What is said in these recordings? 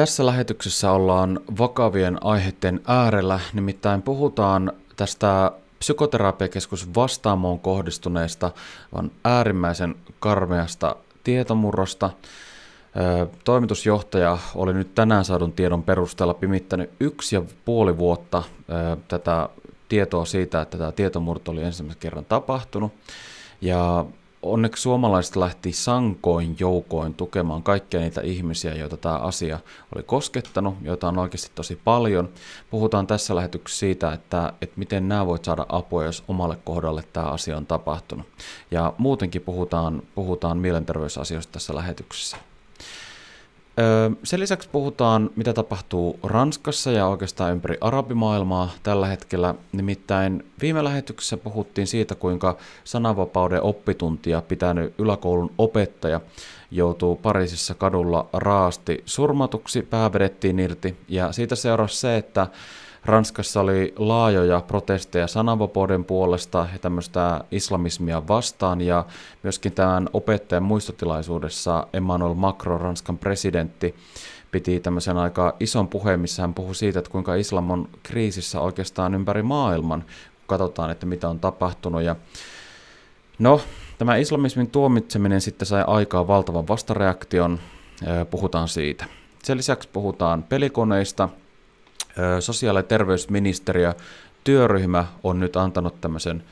Tässä lähetyksessä ollaan vakavien aiheiden äärellä, nimittäin puhutaan tästä psykoterapiakeskus Vastaamoon kohdistuneesta vaan äärimmäisen karmeasta tietomurrosta. Toimitusjohtaja oli nyt tänään saadun tiedon perusteella pimittänyt yksi ja puoli vuotta tätä tietoa siitä, että tämä tietomurto oli ensimmäisen kerran tapahtunut. Ja onneksi suomalaiset lähti sankoin joukoin tukemaan kaikkia niitä ihmisiä, joita tämä asia oli koskettanut, joita on oikeasti tosi paljon. Puhutaan tässä lähetyksessä siitä, että, että miten nämä voit saada apua, jos omalle kohdalle tämä asia on tapahtunut. Ja muutenkin puhutaan, puhutaan mielenterveysasioista tässä lähetyksessä. Sen lisäksi puhutaan, mitä tapahtuu Ranskassa ja oikeastaan ympäri arabimaailmaa tällä hetkellä. Nimittäin viime lähetyksessä puhuttiin siitä, kuinka sananvapauden oppituntia pitänyt yläkoulun opettaja joutuu Pariisissa kadulla raasti surmatuksi, pää vedettiin irti ja siitä seurasi se, että Ranskassa oli laajoja protesteja sananvapauden puolesta ja tämmöistä islamismia vastaan ja myöskin tämän opettajan muistotilaisuudessa Emmanuel Macron, Ranskan presidentti, piti tämmöisen aika ison puheen, missä hän puhui siitä, että kuinka islam on kriisissä oikeastaan ympäri maailman, kun katsotaan, että mitä on tapahtunut. Ja no, tämä islamismin tuomitseminen sitten sai aikaa valtavan vastareaktion, äh, puhutaan siitä. Sen lisäksi puhutaan pelikoneista, sosiaali- ja terveysministeriö työryhmä on nyt antanut tämmöisen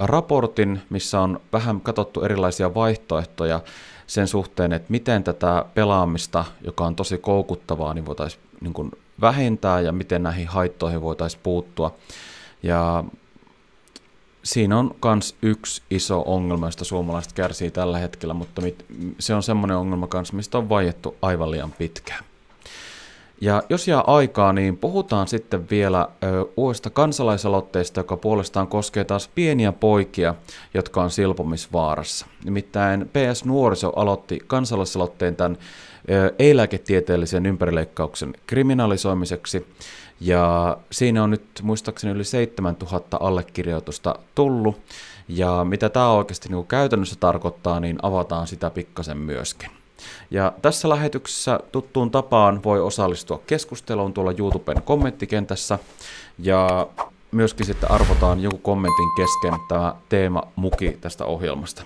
raportin, missä on vähän katsottu erilaisia vaihtoehtoja sen suhteen, että miten tätä pelaamista, joka on tosi koukuttavaa, niin voitaisiin niin kuin vähentää ja miten näihin haittoihin voitaisiin puuttua. Ja siinä on myös yksi iso ongelma, josta suomalaiset kärsii tällä hetkellä, mutta se on semmoinen ongelma kanssa, mistä on vaiettu aivan liian pitkään. Ja jos jää aikaa, niin puhutaan sitten vielä uudesta kansalaisaloitteesta, joka puolestaan koskee taas pieniä poikia, jotka on silpomisvaarassa. Nimittäin PS Nuoriso aloitti kansalaisaloitteen tämän ei-lääketieteellisen ympärileikkauksen kriminalisoimiseksi. Ja siinä on nyt muistaakseni yli 7000 allekirjoitusta tullut. Ja mitä tämä oikeasti niin käytännössä tarkoittaa, niin avataan sitä pikkasen myöskin. Ja tässä lähetyksessä tuttuun tapaan voi osallistua keskusteluun tuolla YouTuben kommenttikentässä ja myöskin sitten arvotaan joku kommentin kesken tämä teema muki tästä ohjelmasta.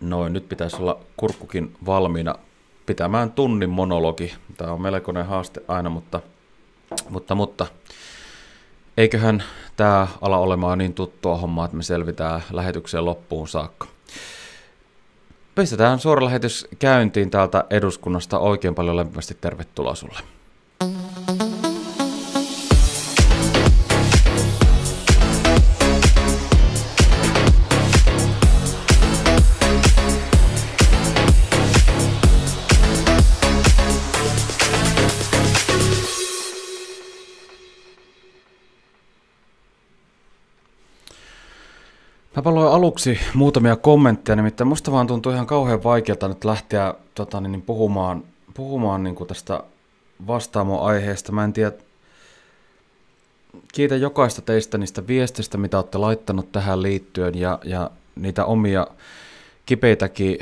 Noin, nyt pitäisi olla kurkkukin valmiina pitämään tunnin monologi. Tämä on melkoinen haaste aina, mutta, mutta, mutta eiköhän tämä ala olemaan niin tuttua hommaa, että me selvitään lähetykseen loppuun saakka pistetään suora lähetys käyntiin täältä eduskunnasta. Oikein paljon lämpimästi tervetuloa sulle. Tavallaan aluksi muutamia kommentteja, nimittäin musta vaan tuntuu ihan kauhean vaikealta nyt lähteä tota, niin, niin puhumaan, puhumaan niin kuin tästä vastaamo-aiheesta. Mä en tiedä, kiitän jokaista teistä niistä viestistä, mitä olette laittanut tähän liittyen ja, ja niitä omia kipeitäkin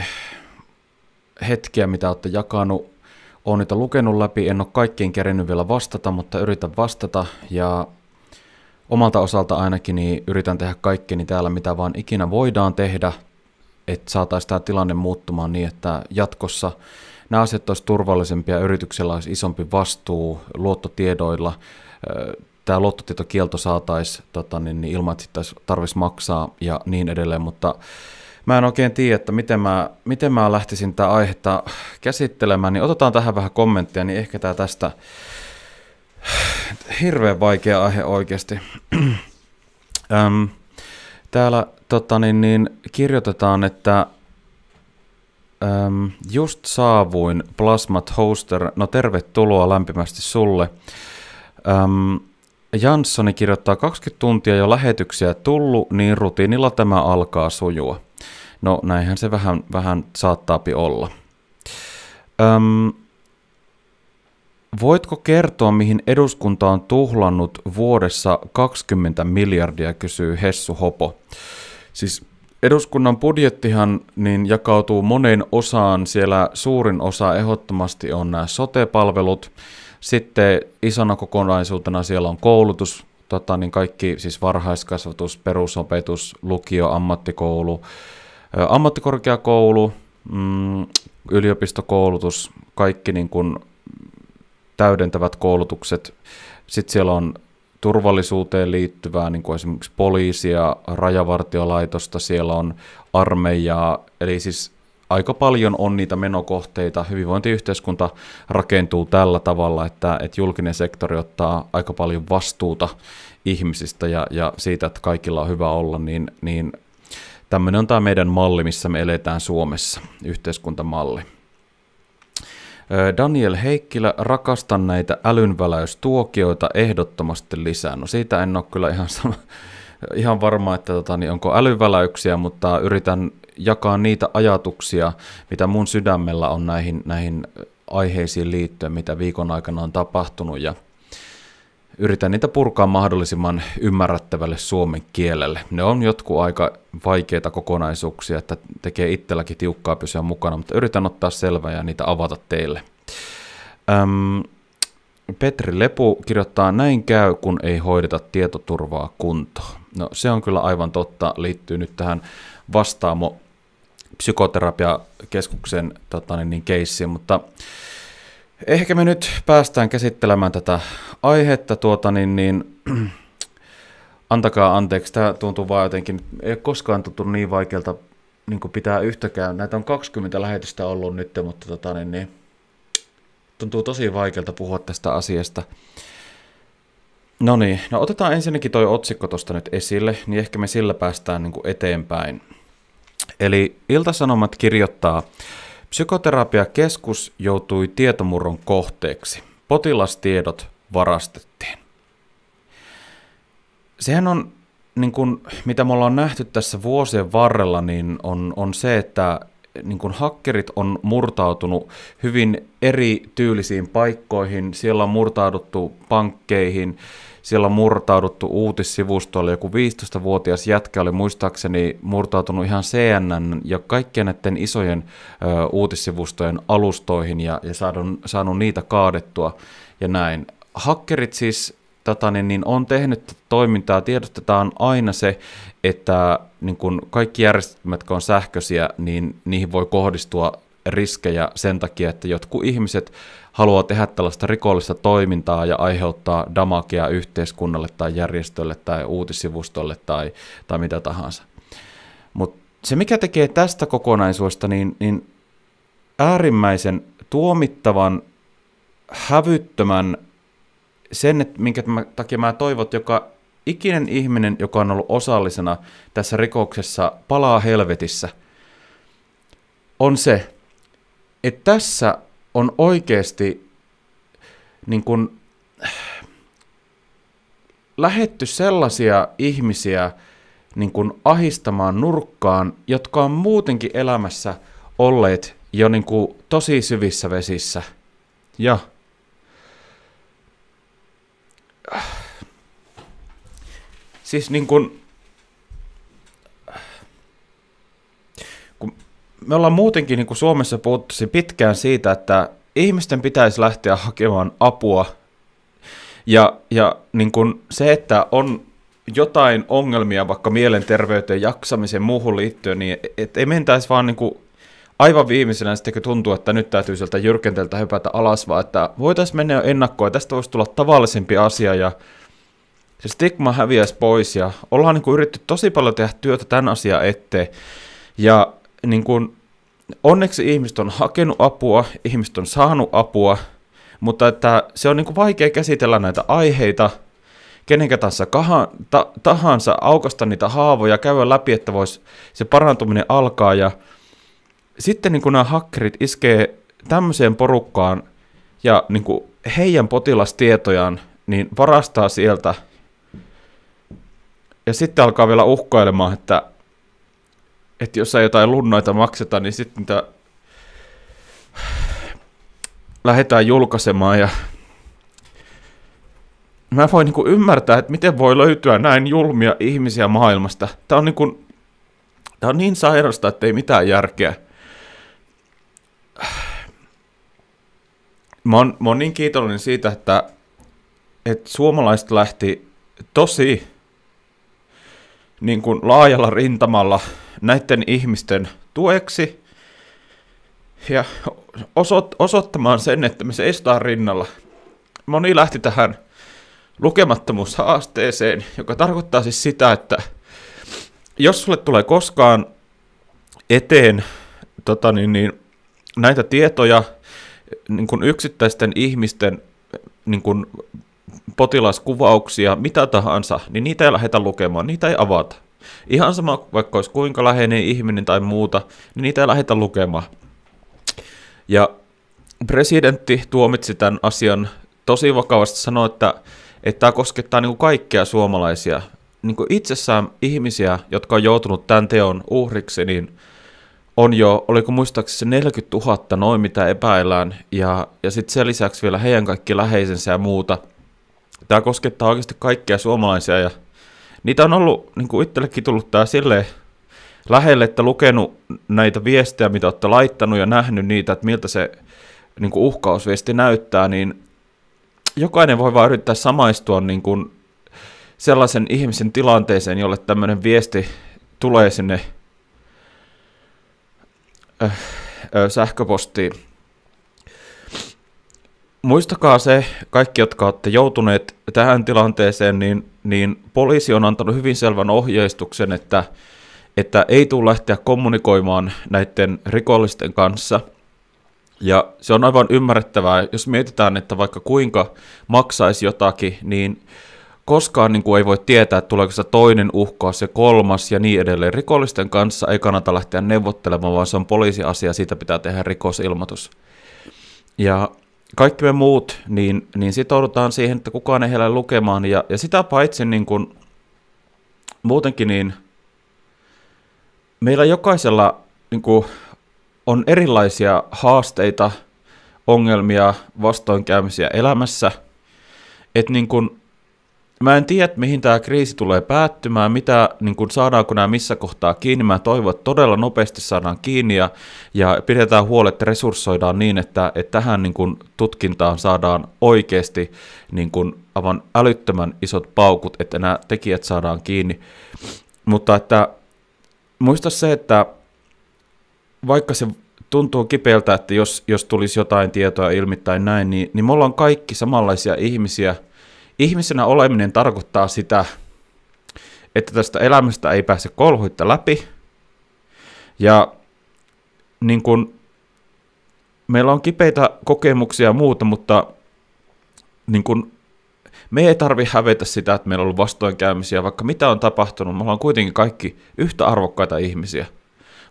hetkiä, mitä olette jakanut. Olen niitä lukenut läpi, en ole kaikkiin kerennyt vielä vastata, mutta yritän vastata ja omalta osalta ainakin niin yritän tehdä kaikkeni niin täällä, mitä vaan ikinä voidaan tehdä, että saataisiin tämä tilanne muuttumaan niin, että jatkossa nämä asiat olisi turvallisempia, yrityksellä olisi isompi vastuu luottotiedoilla, tämä luottotietokielto saataisiin tota, niin, niin ilman, että tarvitsisi maksaa ja niin edelleen, mutta mä en oikein tiedä, että miten mä, miten mä lähtisin tätä aihetta käsittelemään, niin otetaan tähän vähän kommenttia, niin ehkä tämä tästä Hirveän vaikea aihe oikeasti. Öm, täällä tota, niin, niin, kirjoitetaan, että öm, just saavuin Plasmat Hoster. No tervetuloa lämpimästi sulle. Öm, Janssoni kirjoittaa 20 tuntia jo lähetyksiä tullut, niin rutiinilla tämä alkaa sujua. No näinhän se vähän, vähän saattaapi olla. Öm, Voitko kertoa, mihin eduskunta on tuhlannut vuodessa 20 miljardia, kysyy Hessu Hopo. Siis eduskunnan budjettihan niin jakautuu moneen osaan. Siellä suurin osa ehdottomasti on nämä sote-palvelut. Sitten isona kokonaisuutena siellä on koulutus, tota, niin kaikki siis varhaiskasvatus, perusopetus, lukio, ammattikoulu, ammattikorkeakoulu, mm, yliopistokoulutus, kaikki niin kuin täydentävät koulutukset. Sitten siellä on turvallisuuteen liittyvää, niin kuin esimerkiksi poliisia, rajavartiolaitosta, siellä on armeijaa, eli siis aika paljon on niitä menokohteita. Hyvinvointiyhteiskunta rakentuu tällä tavalla, että, että julkinen sektori ottaa aika paljon vastuuta ihmisistä ja, ja siitä, että kaikilla on hyvä olla, niin, niin tämmöinen on tämä meidän malli, missä me eletään Suomessa, yhteiskuntamalli. Daniel Heikkilä, rakastan näitä älynväläystuokioita ehdottomasti lisää. No siitä en ole kyllä ihan, sama, ihan varma, että tota, niin onko älyväläyksiä, mutta yritän jakaa niitä ajatuksia, mitä mun sydämellä on näihin, näihin aiheisiin liittyen, mitä viikon aikana on tapahtunut. Ja yritän niitä purkaa mahdollisimman ymmärrettävälle suomen kielelle. Ne on jotkut aika vaikeita kokonaisuuksia, että tekee itselläkin tiukkaa pysyä mukana, mutta yritän ottaa selvää ja niitä avata teille. Öm, Petri Lepu kirjoittaa, näin käy, kun ei hoideta tietoturvaa kuntoon. No se on kyllä aivan totta, liittyy nyt tähän vastaamo psykoterapiakeskuksen tota, niin, niin keissiin, mutta Ehkä me nyt päästään käsittelemään tätä aihetta, tuota, niin, niin, antakaa anteeksi, tämä tuntuu vaan jotenkin, ei ole koskaan tuntu niin vaikealta niin pitää yhtäkään. Näitä on 20 lähetystä ollut nyt, mutta tuota, niin, niin, tuntuu tosi vaikealta puhua tästä asiasta. No niin, no otetaan ensinnäkin toi otsikko tuosta nyt esille, niin ehkä me sillä päästään niin eteenpäin. Eli Ilta-Sanomat kirjoittaa, Psykoterapiakeskus joutui tietomurron kohteeksi. Potilastiedot varastettiin. Sehän on, niin kuin, mitä me ollaan nähty tässä vuosien varrella, niin on, on se, että niin kuin hakkerit on murtautunut hyvin eri tyylisiin paikkoihin. Siellä on murtauduttu pankkeihin, siellä on murtauduttu uutissivustolle. Joku 15-vuotias jätkä oli muistaakseni murtautunut ihan CNN ja kaikkien näiden isojen ö, uutissivustojen alustoihin ja, ja saanut, saanut niitä kaadettua ja näin. Hakkerit siis tota, niin, niin on tehnyt toimintaa, tiedostetaan aina se, että niin kun kaikki järjestelmät, jotka on sähköisiä, niin niihin voi kohdistua riskejä sen takia, että jotkut ihmiset haluaa tehdä tällaista rikollista toimintaa ja aiheuttaa damakea yhteiskunnalle tai järjestölle tai uutissivustolle tai, tai mitä tahansa. Mutta se, mikä tekee tästä kokonaisuudesta niin, niin äärimmäisen tuomittavan, hävyttömän sen, että minkä takia mä toivot, joka ikinen ihminen, joka on ollut osallisena tässä rikoksessa, palaa helvetissä, on se, että tässä on oikeasti niin kuin, lähetty sellaisia ihmisiä niin kuin ahistamaan nurkkaan, jotka on muutenkin elämässä olleet jo niin kuin tosi syvissä vesissä. Ja siis niin kuin me ollaan muutenkin niin kuin Suomessa puhuttu pitkään siitä, että ihmisten pitäisi lähteä hakemaan apua. Ja, ja niin kuin se, että on jotain ongelmia vaikka mielenterveyteen, jaksamisen, muuhun liittyen, niin et ei mentäisi vaan niin kuin aivan viimeisenä sitten, kun tuntuu, että nyt täytyy sieltä jyrkenteltä hypätä alas, vaan että voitaisiin mennä jo ennakkoon, tästä voisi tulla tavallisempi asia ja se stigma häviäisi pois ja ollaan niin kuin yritetty tosi paljon tehdä työtä tämän asian eteen. Ja niin kuin, onneksi ihmiset on hakenut apua, ihmiset on saanut apua, mutta että se on niin kuin vaikea käsitellä näitä aiheita, kenenkä tahansa, kahan, ta, tahansa aukasta niitä haavoja, käydä läpi, että vois, se parantuminen alkaa. Ja sitten niin kuin nämä hakkerit iskee tämmöiseen porukkaan ja niin kuin heidän potilastietojaan niin varastaa sieltä. Ja sitten alkaa vielä uhkailemaan, että että jos ei jotain lunnoita makseta, niin sitten niitä lähdetään julkaisemaan ja mä voin niinku ymmärtää, että miten voi löytyä näin julmia ihmisiä maailmasta. Tämä on, niinku, on niin sairasta, että ei mitään järkeä. Mä oon, mä oon niin kiitollinen siitä, että, että suomalaiset lähti tosi niin kuin laajalla rintamalla näiden ihmisten tueksi ja osoit- osoittamaan sen, että me seistään rinnalla. Moni lähti tähän lukemattomuushaasteeseen, joka tarkoittaa siis sitä, että jos sulle tulee koskaan eteen tota niin, niin, näitä tietoja niin kuin yksittäisten ihmisten niin kuin potilaskuvauksia, mitä tahansa, niin niitä ei lähdetä lukemaan, niitä ei avata. Ihan sama, vaikka olisi kuinka läheinen ihminen tai muuta, niin niitä ei lähdetä lukemaan. Ja presidentti tuomitsi tämän asian tosi vakavasti, sanoi, että, että tämä koskettaa niin kuin kaikkia suomalaisia. Niin kuin itsessään ihmisiä, jotka on joutunut tämän teon uhriksi, niin on jo, oliko muistaakseni 40 000 noin, mitä epäillään, ja, ja sitten sen lisäksi vielä heidän kaikki läheisensä ja muuta – tämä koskettaa oikeasti kaikkia suomalaisia ja niitä on ollut, niin kuin itsellekin tullut tämä silleen lähelle, että lukenut näitä viestejä, mitä olette laittanut ja nähnyt niitä, että miltä se niin kuin uhkausviesti näyttää, niin jokainen voi vaan yrittää samaistua niin kuin sellaisen ihmisen tilanteeseen, jolle tämmöinen viesti tulee sinne äh, äh, sähköpostiin muistakaa se, kaikki jotka olette joutuneet tähän tilanteeseen, niin, niin poliisi on antanut hyvin selvän ohjeistuksen, että, että ei tule lähteä kommunikoimaan näiden rikollisten kanssa. Ja se on aivan ymmärrettävää, jos mietitään, että vaikka kuinka maksaisi jotakin, niin koskaan niin kuin ei voi tietää, tuleeko se toinen uhka, se kolmas ja niin edelleen. Rikollisten kanssa ei kannata lähteä neuvottelemaan, vaan se on poliisiasia, siitä pitää tehdä rikosilmoitus. Ja kaikki me muut, niin, niin sitoudutaan siihen, että kukaan ei heillä lukemaan. Ja, ja sitä paitsi niin kuin, muutenkin niin meillä jokaisella niin kuin, on erilaisia haasteita, ongelmia, vastoinkäymisiä elämässä. Että niin kuin, mä en tiedä, mihin tämä kriisi tulee päättymään, mitä, niin kun saadaanko nämä missä kohtaa kiinni. Mä toivon, että todella nopeasti saadaan kiinni ja, ja pidetään huolet, että resurssoidaan niin, että, että tähän niin kun tutkintaan saadaan oikeasti niin kun aivan älyttömän isot paukut, että nämä tekijät saadaan kiinni. Mutta että muista se, että vaikka se tuntuu kipeältä, että jos, jos tulisi jotain tietoa ilmi tai näin, niin, niin me ollaan kaikki samanlaisia ihmisiä – ihmisenä oleminen tarkoittaa sitä, että tästä elämästä ei pääse kolhuitta läpi. Ja niin kun, meillä on kipeitä kokemuksia ja muuta, mutta niin kun, me ei tarvi hävetä sitä, että meillä on ollut vastoinkäymisiä, vaikka mitä on tapahtunut, me ollaan kuitenkin kaikki yhtä arvokkaita ihmisiä.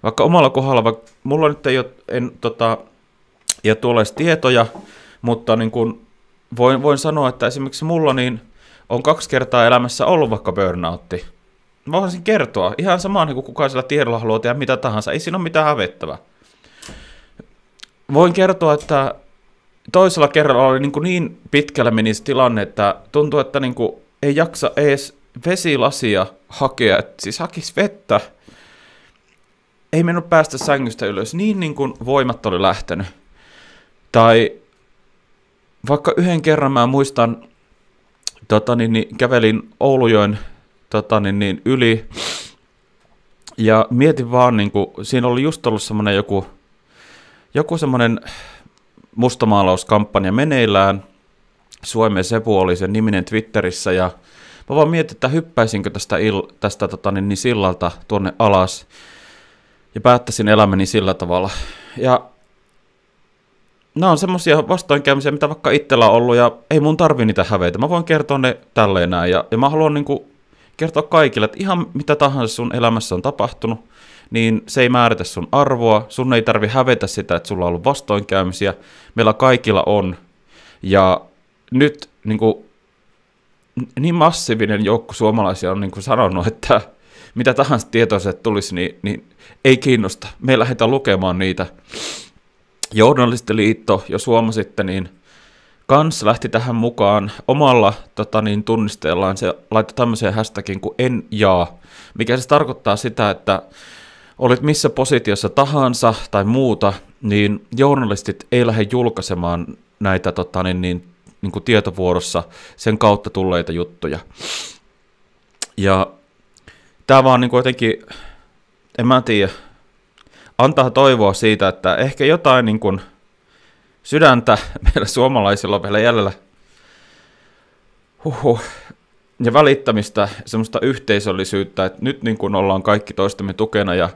Vaikka omalla kohdalla, vaikka mulla nyt ei ole, en, tota, ja ole tietoja, mutta niin kun, voin, voin sanoa, että esimerkiksi mulla niin on kaksi kertaa elämässä ollut vaikka burnoutti. Mä voisin kertoa. Ihan samaan, niin kuin kukaan sillä tiedolla haluaa tehdä mitä tahansa. Ei siinä ole mitään hävettävää. Voin kertoa, että toisella kerralla oli niin, kuin niin pitkällä meni se tilanne, että tuntuu, että niin kuin ei jaksa edes vesilasia hakea. Et siis hakisi vettä. Ei mennyt päästä sängystä ylös. Niin, niin kuin voimat oli lähtenyt. Tai vaikka yhden kerran mä muistan, tota, niin, niin, kävelin Oulujoen tota, niin, niin, yli ja mietin vaan, niin kuin, siinä oli just ollut semmoinen joku, joku semmoinen mustamaalauskampanja meneillään. Suomen Sepu oli sen niminen Twitterissä ja mä vaan mietin, että hyppäisinkö tästä, il, tästä tota, niin, niin sillalta tuonne alas ja päättäisin elämäni sillä tavalla. Ja nämä on semmoisia vastoinkäymisiä, mitä vaikka itsellä on ollut, ja ei mun tarvi niitä häveitä. Mä voin kertoa ne tälleen näin, ja, ja mä haluan niin kuin kertoa kaikille, että ihan mitä tahansa sun elämässä on tapahtunut, niin se ei määritä sun arvoa, sun ei tarvi hävetä sitä, että sulla on ollut vastoinkäymisiä, meillä kaikilla on, ja nyt niin, kuin, niin massiivinen joukko suomalaisia on niin kuin sanonut, että mitä tahansa tietoiset tulisi, niin, niin ei kiinnosta. Me lähdetä lukemaan niitä. Journalistiliitto, jos sitten niin kans lähti tähän mukaan omalla tota, niin, tunnisteellaan. Se laittoi tämmöiseen hashtagin kuin en jaa, mikä siis tarkoittaa sitä, että olit missä positiossa tahansa tai muuta, niin journalistit ei lähde julkaisemaan näitä tota, niin, niin, niin kuin tietovuorossa sen kautta tulleita juttuja. Ja tämä vaan niin kuin jotenkin, en mä tiedä, antaa toivoa siitä, että ehkä jotain niin kuin sydäntä meillä suomalaisilla on vielä jäljellä. Huhhuh. Ja välittämistä, semmoista yhteisöllisyyttä, että nyt niin kuin ollaan kaikki toistemme tukena ja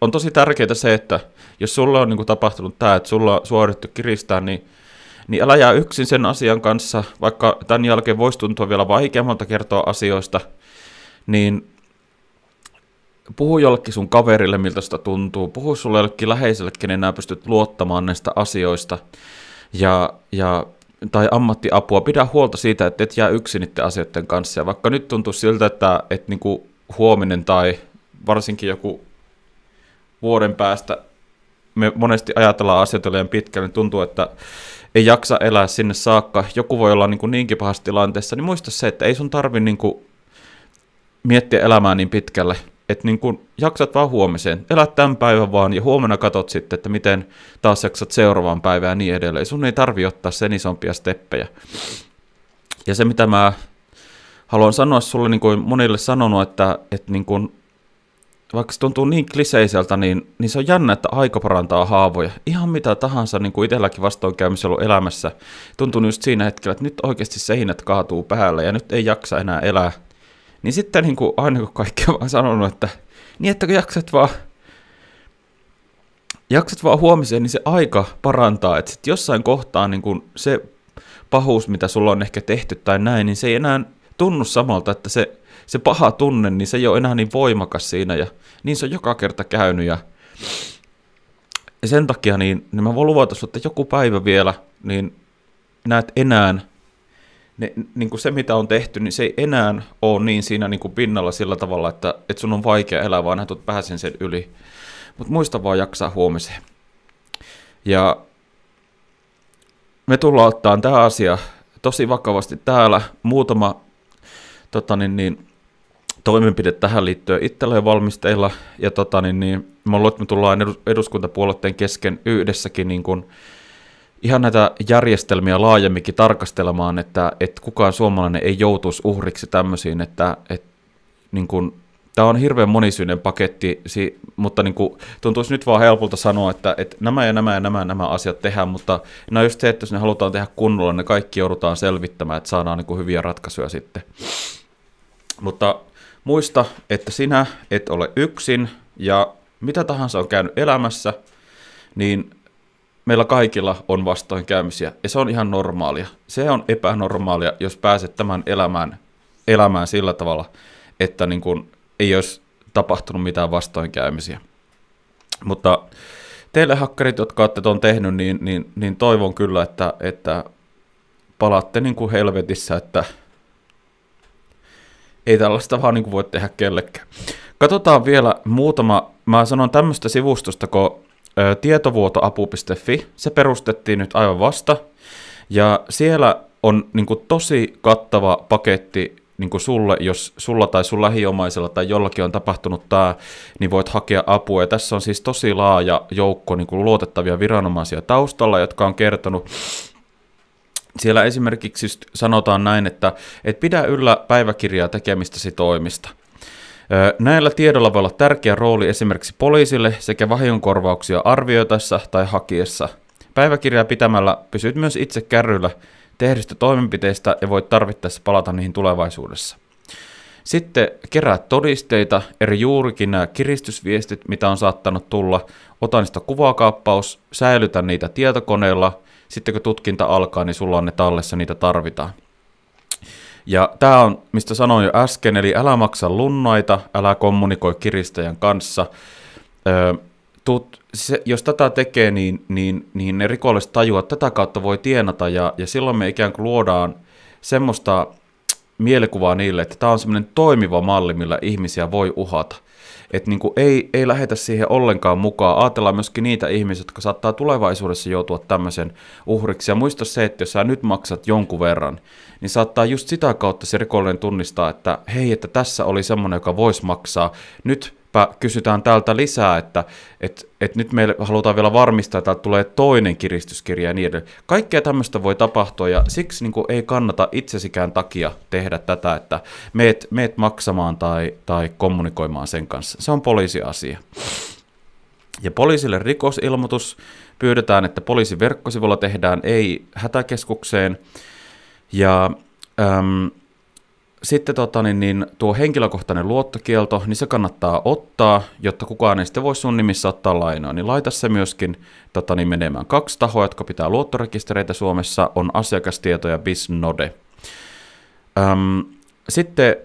on tosi tärkeää se, että jos sulla on niin kuin tapahtunut tämä, että sulla on suorittu kiristää, niin, niin älä jää yksin sen asian kanssa, vaikka tämän jälkeen voisi tuntua vielä vaikeammalta kertoa asioista, niin puhu jollekin sun kaverille, miltä sitä tuntuu, puhu sulle jollekin läheiselle, kenen nää pystyt luottamaan näistä asioista, ja, ja, tai ammattiapua, pidä huolta siitä, että et jää yksin niiden asioiden kanssa, ja vaikka nyt tuntuu siltä, että et niinku huominen tai varsinkin joku vuoden päästä, me monesti ajatellaan asioita liian pitkään, niin tuntuu, että ei jaksa elää sinne saakka, joku voi olla niinku niinkin pahassa tilanteessa, niin muista se, että ei sun tarvi niinku miettiä elämää niin pitkälle, että niin kun jaksat vaan huomiseen. Elät tämän päivän vaan ja huomenna katot sitten, että miten taas jaksat seuraavaan päivään ja niin edelleen. Sun ei tarvi ottaa sen isompia steppejä. Ja se, mitä mä haluan sanoa sulle, niin kuin monille sanonut, että, että niin kun, vaikka se tuntuu niin kliseiseltä, niin, niin se on jännä, että aika parantaa haavoja. Ihan mitä tahansa, niin kuin itselläkin vastoinkäymisellä ollut elämässä, tuntuu just siinä hetkellä, että nyt oikeasti seinät kaatuu päälle ja nyt ei jaksa enää elää niin sitten niin kuin, aina kun kaikki on vaan sanonut, että niin että kun jaksat vaan, jaksat vaan huomiseen, niin se aika parantaa. Että sitten jossain kohtaa niin kuin se pahuus, mitä sulla on ehkä tehty tai näin, niin se ei enää tunnu samalta, että se, se paha tunne, niin se ei ole enää niin voimakas siinä ja niin se on joka kerta käynyt ja ja sen takia niin, niin mä voin luvata että joku päivä vielä, niin näet enää ne, niin kuin se, mitä on tehty, niin se ei enää ole niin siinä niin kuin pinnalla sillä tavalla, että, että sun on vaikea elää, vaan tulet pääsen sen yli. Mutta muista vaan jaksaa huomiseen. Ja me tullaan ottaa tämä asia tosi vakavasti täällä. Muutama tota niin, niin, toimenpide tähän liittyen itselleen valmisteilla. Ja tota niin, niin, mä luulen, että me tullaan eduskuntapuolueiden kesken yhdessäkin niin kuin, ihan näitä järjestelmiä laajemminkin tarkastelemaan, että, että kukaan suomalainen ei joutuisi uhriksi tämmöisiin, että, että niin kuin, tämä on hirveän monisyinen paketti, si- mutta niin kuin, tuntuisi nyt vaan helpolta sanoa, että, että nämä ja nämä ja nämä, nämä asiat tehdään, mutta nämä no just se, että jos ne halutaan tehdä kunnolla, ne kaikki joudutaan selvittämään, että saadaan niin kuin hyviä ratkaisuja sitten. Mutta muista, että sinä et ole yksin ja mitä tahansa on käynyt elämässä, niin meillä kaikilla on vastoinkäymisiä, ja se on ihan normaalia. Se on epänormaalia, jos pääset tämän elämään, elämään sillä tavalla, että niin kuin ei olisi tapahtunut mitään vastoinkäymisiä. Mutta teille hakkerit, jotka olette tuon tehnyt, niin, niin, niin toivon kyllä, että, että palaatte niin kuin helvetissä, että ei tällaista vaan niin kuin voi tehdä kellekään. Katsotaan vielä muutama, mä sanon tämmöistä sivustosta, kun tietovuotoapu.fi, se perustettiin nyt aivan vasta, ja siellä on niin kuin, tosi kattava paketti niin kuin sulle, jos sulla tai sun lähiomaisella tai jollakin on tapahtunut tämä, niin voit hakea apua. Ja tässä on siis tosi laaja joukko niin kuin luotettavia viranomaisia taustalla, jotka on kertonut, siellä esimerkiksi sanotaan näin, että et pidä yllä päiväkirjaa tekemistäsi toimista. Näillä tiedolla voi olla tärkeä rooli esimerkiksi poliisille sekä vahingonkorvauksia arvioitaessa tai hakiessa. Päiväkirjaa pitämällä pysyt myös itse kärryillä tehdystä toimenpiteistä ja voit tarvittaessa palata niihin tulevaisuudessa. Sitten kerää todisteita, eri juurikin nämä kiristysviestit, mitä on saattanut tulla, ota niistä kuvakaappaus, säilytä niitä tietokoneella, sitten kun tutkinta alkaa, niin sulla on ne tallessa, niitä tarvitaan. Ja tämä on, mistä sanoin jo äsken, eli älä maksa lunnaita, älä kommunikoi kiristäjän kanssa. Öö, tut, se, jos tätä tekee, niin, niin, niin ne rikolliset tajuaa, että tätä kautta voi tienata, ja, ja silloin me ikään kuin luodaan semmoista mielikuvaa niille, että tämä on semmoinen toimiva malli, millä ihmisiä voi uhata. Että niin ei, ei lähetä siihen ollenkaan mukaan. Ajatellaan myöskin niitä ihmisiä, jotka saattaa tulevaisuudessa joutua tämmöisen uhriksi. Ja muista se, että jos sä nyt maksat jonkun verran, niin saattaa just sitä kautta se rikollinen tunnistaa, että hei, että tässä oli semmoinen, joka voisi maksaa. Nyt kysytään täältä lisää, että et, et nyt me halutaan vielä varmistaa, että täältä tulee toinen kiristyskirja ja niin edelleen. Kaikkea tämmöistä voi tapahtua ja siksi niin kuin, ei kannata itsesikään takia tehdä tätä, että meet, meet maksamaan tai, tai kommunikoimaan sen kanssa. Se on poliisiasia. Ja poliisille rikosilmoitus pyydetään, että poliisin verkkosivulla tehdään ei hätäkeskukseen – ja äm, sitten tota, niin, niin, tuo henkilökohtainen luottokielto, niin se kannattaa ottaa, jotta kukaan ei sitten voi sun nimissä ottaa lainaa. Niin laita se myöskin tota, niin menemään. Kaksi tahoa, jotka pitää luottorekistereitä Suomessa, on asiakastieto ja Bisnode. Öm, sitten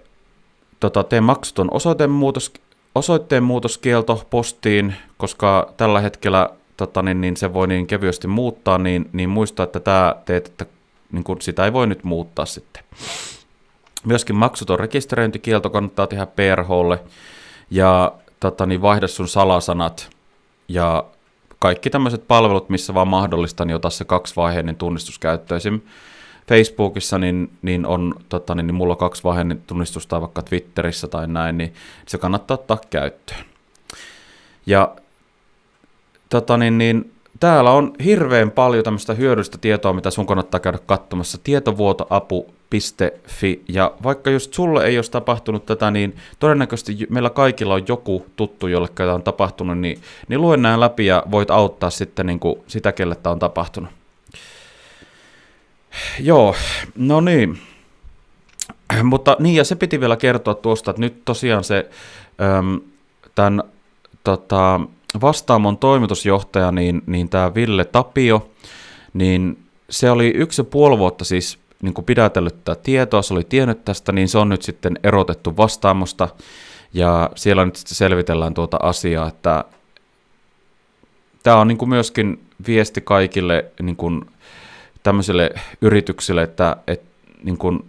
tota, tee maksuton osoitemuutos, osoitteen muutoskielto postiin, koska tällä hetkellä tota, niin, niin se voi niin kevyesti muuttaa, niin, niin muista, että tämä teet, että niin kuin sitä ei voi nyt muuttaa sitten. Myöskin maksuton rekisteröintikielto kannattaa tehdä PRHlle ja tota, niin vaihda sun salasanat ja kaikki tämmöiset palvelut, missä vaan mahdollista, niin ota se kaksivaiheinen tunnistuskäyttö. Esim. Facebookissa niin, niin on, tota, niin, niin mulla kaksivaiheinen tunnistus tai vaikka Twitterissä tai näin, niin se kannattaa ottaa käyttöön. Ja tota, niin, niin, täällä on hirveän paljon tämmöistä hyödyllistä tietoa, mitä sun kannattaa käydä katsomassa. Tietovuotoapu.fi ja vaikka just sulle ei olisi tapahtunut tätä, niin todennäköisesti meillä kaikilla on joku tuttu, jolle tämä on tapahtunut, niin, niin luen nämä läpi ja voit auttaa sitten niin kuin sitä, kelle tämä on tapahtunut. Joo, no niin. Mutta niin, ja se piti vielä kertoa tuosta, että nyt tosiaan se äm, tämän tota, vastaamon toimitusjohtaja, niin, niin tämä Ville Tapio, niin se oli yksi ja puoli vuotta siis niin kuin pidätellyt tätä tietoa, se oli tiennyt tästä, niin se on nyt sitten erotettu vastaamosta, ja siellä nyt sitten selvitellään tuota asiaa, että tämä on niin kuin myöskin viesti kaikille niin kuin tämmöisille yrityksille, että, että niin kuin,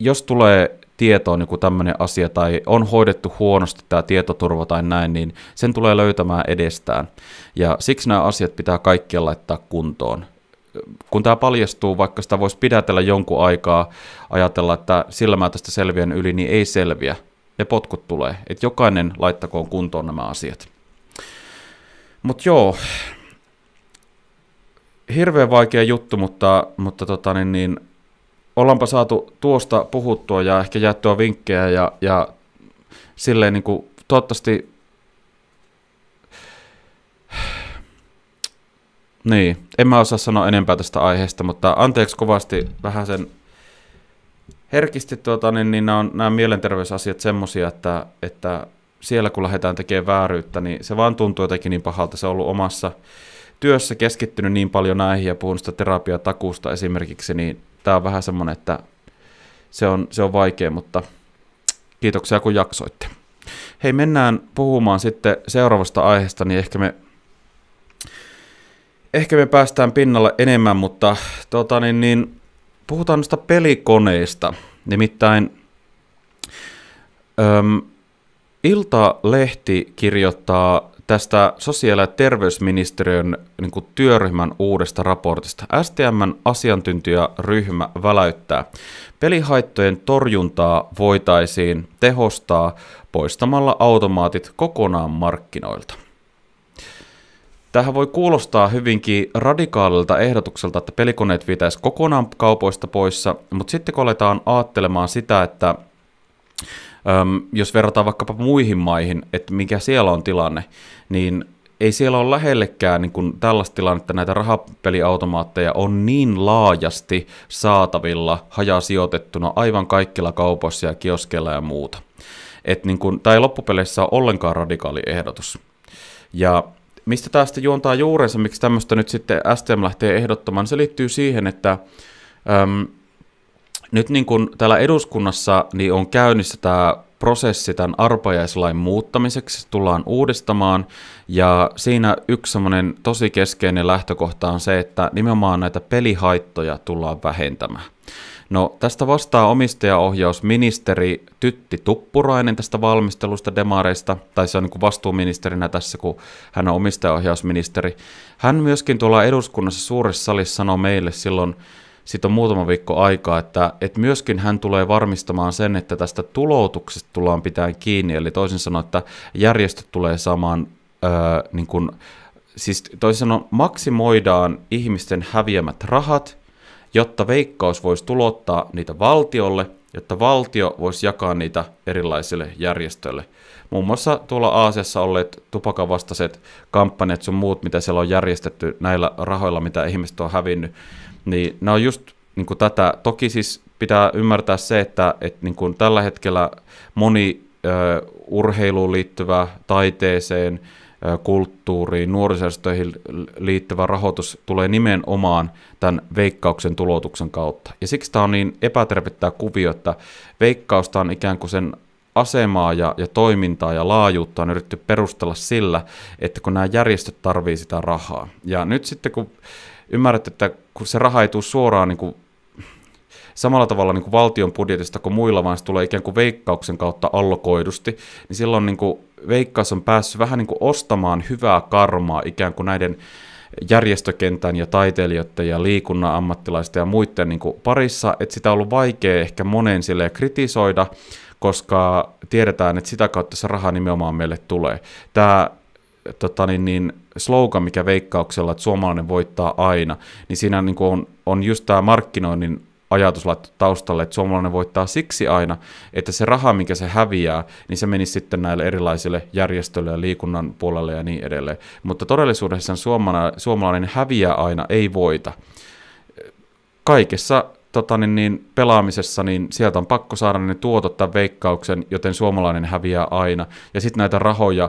jos tulee Tieto on joku tämmöinen asia tai on hoidettu huonosti tämä tietoturva tai näin, niin sen tulee löytämään edestään. Ja siksi nämä asiat pitää kaikkia laittaa kuntoon kun tämä paljastuu, vaikka sitä voisi pidätellä jonkun aikaa, ajatella, että sillä mä tästä selviän yli, niin ei selviä. Ne potkut tulee. Että jokainen laittakoon kuntoon nämä asiat. Mutta joo, hirveän vaikea juttu, mutta, mutta tota niin, niin, ollaanpa saatu tuosta puhuttua ja ehkä jättyä vinkkejä ja, ja silleen niin kuin, toivottavasti Niin, en mä osaa sanoa enempää tästä aiheesta, mutta anteeksi kovasti vähän sen herkisti, tuota, niin, niin nämä, on, nämä mielenterveysasiat semmoisia, että, että siellä kun lähdetään tekemään vääryyttä, niin se vaan tuntuu jotenkin niin pahalta. Se on ollut omassa työssä keskittynyt niin paljon näihin ja puhun sitä terapiatakuusta esimerkiksi, niin tämä on vähän semmoinen, että se on, se on vaikea, mutta kiitoksia kun jaksoitte. Hei, mennään puhumaan sitten seuraavasta aiheesta, niin ehkä me, ehkä me päästään pinnalle enemmän, mutta tota, niin, niin, puhutaan noista pelikoneista. Nimittäin öm, Ilta-lehti kirjoittaa tästä sosiaali- ja terveysministeriön niin kuin, työryhmän uudesta raportista. STMn asiantuntijaryhmä väläyttää. Pelihaittojen torjuntaa voitaisiin tehostaa poistamalla automaatit kokonaan markkinoilta. Tähän voi kuulostaa hyvinkin radikaalilta ehdotukselta, että pelikoneet pitäisi kokonaan kaupoista poissa, mutta sitten kun aletaan ajattelemaan sitä, että Öm, jos verrataan vaikkapa muihin maihin, että mikä siellä on tilanne, niin ei siellä ole lähellekään niin kuin tällaista tilannetta, näitä rahapeliautomaatteja on niin laajasti saatavilla, hajasijoitettuna aivan kaikilla kaupoissa ja kioskeilla ja muuta. Et niin kuin, tämä ei loppupeleissä ole ollenkaan radikaali ehdotus. Ja mistä tästä juontaa juurensa, miksi tämmöistä nyt sitten STM lähtee ehdottamaan, se liittyy siihen, että Öm, nyt niin kuin täällä eduskunnassa niin on käynnissä tämä prosessi tämän arpajaislain muuttamiseksi tullaan uudistamaan ja siinä yksi semmoinen tosi keskeinen lähtökohta on se, että nimenomaan näitä pelihaittoja tullaan vähentämään. No tästä vastaa omistajaohjausministeri Tytti Tuppurainen tästä valmistelusta demareista, tai se on niin kuin vastuuministerinä tässä, kun hän on omistajaohjausministeri. Hän myöskin tuolla eduskunnassa suuressa salissa sanoi meille silloin sitten on muutama viikko aikaa, että, että myöskin hän tulee varmistamaan sen, että tästä tuloutuksesta tullaan pitää kiinni, eli toisin sanoen, että järjestöt tulee saamaan ää, niin kuin, siis toisin sanoen maksimoidaan ihmisten häviämät rahat, jotta veikkaus voisi tulottaa niitä valtiolle, jotta valtio voisi jakaa niitä erilaisille järjestöille. Muun muassa tuolla Aasiassa olleet tupakavastaiset kampanjat sun muut, mitä siellä on järjestetty näillä rahoilla, mitä ihmiset on hävinnyt, niin nämä on just niin kuin tätä. Toki siis pitää ymmärtää se, että, että niin kuin tällä hetkellä moni ö, urheiluun liittyvä, taiteeseen, ö, kulttuuriin, nuorisostöihin liittyvä rahoitus tulee nimenomaan tämän veikkauksen tulotuksen kautta. Ja siksi tämä on niin epätervettää kuvio, että veikkausta on ikään kuin sen asemaa ja, ja toimintaa ja laajuutta on yritetty perustella sillä, että kun nämä järjestöt tarvitsevat sitä rahaa. Ja nyt sitten kun ymmärrät, että kun se raha ei tule suoraan niin kuin, samalla tavalla niin kuin valtion budjetista kuin muilla, vaan se tulee ikään kuin veikkauksen kautta allokoidusti, niin silloin niin kuin, veikkaus on päässyt vähän niin kuin ostamaan hyvää karmaa ikään kuin näiden järjestökentän ja taiteilijoiden ja liikunnan ammattilaisten ja muiden niin kuin parissa, että sitä on ollut vaikea ehkä moneen sille kritisoida, koska tiedetään, että sitä kautta se raha nimenomaan meille tulee. Tämä tota niin, niin, slogan, mikä veikkauksella, että suomalainen voittaa aina, niin siinä niin on, on just tämä markkinoinnin ajatus laittu taustalle, että suomalainen voittaa siksi aina, että se raha, mikä se häviää, niin se menisi sitten näille erilaisille järjestöille ja liikunnan puolelle ja niin edelleen. Mutta todellisuudessa suomalainen, suomalainen häviää aina, ei voita. Kaikessa tota niin, niin, pelaamisessa, niin sieltä on pakko saada ne tuotot tämän veikkauksen, joten suomalainen häviää aina. Ja sitten näitä rahoja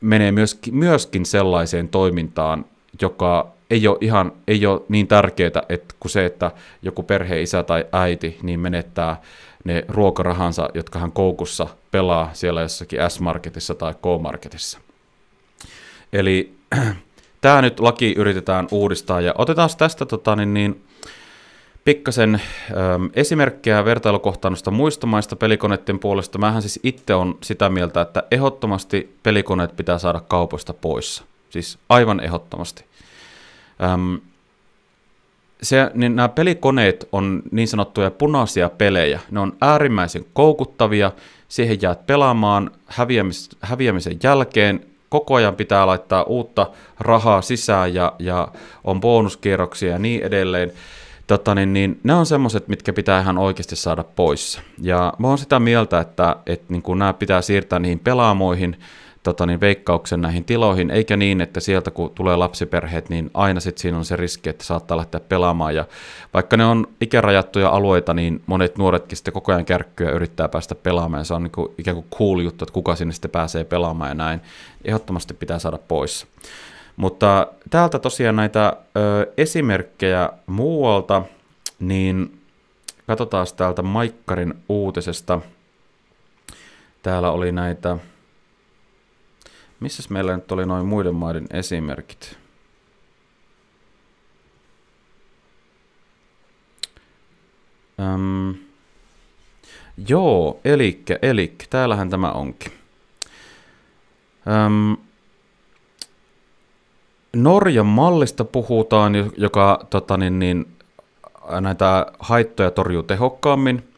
menee myöskin, myöskin sellaiseen toimintaan, joka ei ole ihan ei ole niin tärkeää että kuin se, että joku perheen isä tai äiti niin menettää ne ruokarahansa, jotka hän koukussa pelaa siellä jossakin S-marketissa tai K-marketissa. Eli tämä nyt laki yritetään uudistaa ja otetaan tästä tota, niin, niin, pikkasen ähm, esimerkkejä vertailukohtaannosta muista maista pelikoneiden puolesta. Mähän siis itse on sitä mieltä, että ehdottomasti pelikoneet pitää saada kaupoista pois. Siis aivan ehdottomasti. Ähm, se, niin nämä pelikoneet on niin sanottuja punaisia pelejä. Ne on äärimmäisen koukuttavia, siihen jäät pelaamaan häviämis, häviämisen jälkeen. Koko ajan pitää laittaa uutta rahaa sisään ja, ja on bonuskierroksia ja niin edelleen. Tota, niin, niin, ne on semmoiset, mitkä pitää ihan oikeasti saada pois. Ja mä oon sitä mieltä, että, että niin kun nämä pitää siirtää niihin pelaamoihin, tota, niin veikkauksen näihin tiloihin, eikä niin, että sieltä kun tulee lapsiperheet, niin aina sitten siinä on se riski, että saattaa lähteä pelaamaan. Ja vaikka ne on ikärajattuja alueita, niin monet nuoretkin sitten koko ajan kärkkyä yrittää päästä pelaamaan. se on niin kuin, ikään kuin cool juttu, että kuka sinne sitten pääsee pelaamaan ja näin. Ehdottomasti pitää saada pois. Mutta täältä tosiaan näitä ö, esimerkkejä muualta, niin katsotaan täältä Maikkarin uutisesta. Täällä oli näitä, missäs meillä nyt oli noin muiden maiden esimerkit? Öm, joo, elikkä, elikkä, täällähän tämä onkin. Öm, Norjan mallista puhutaan, joka tota, niin, niin, näitä haittoja torjuu tehokkaammin.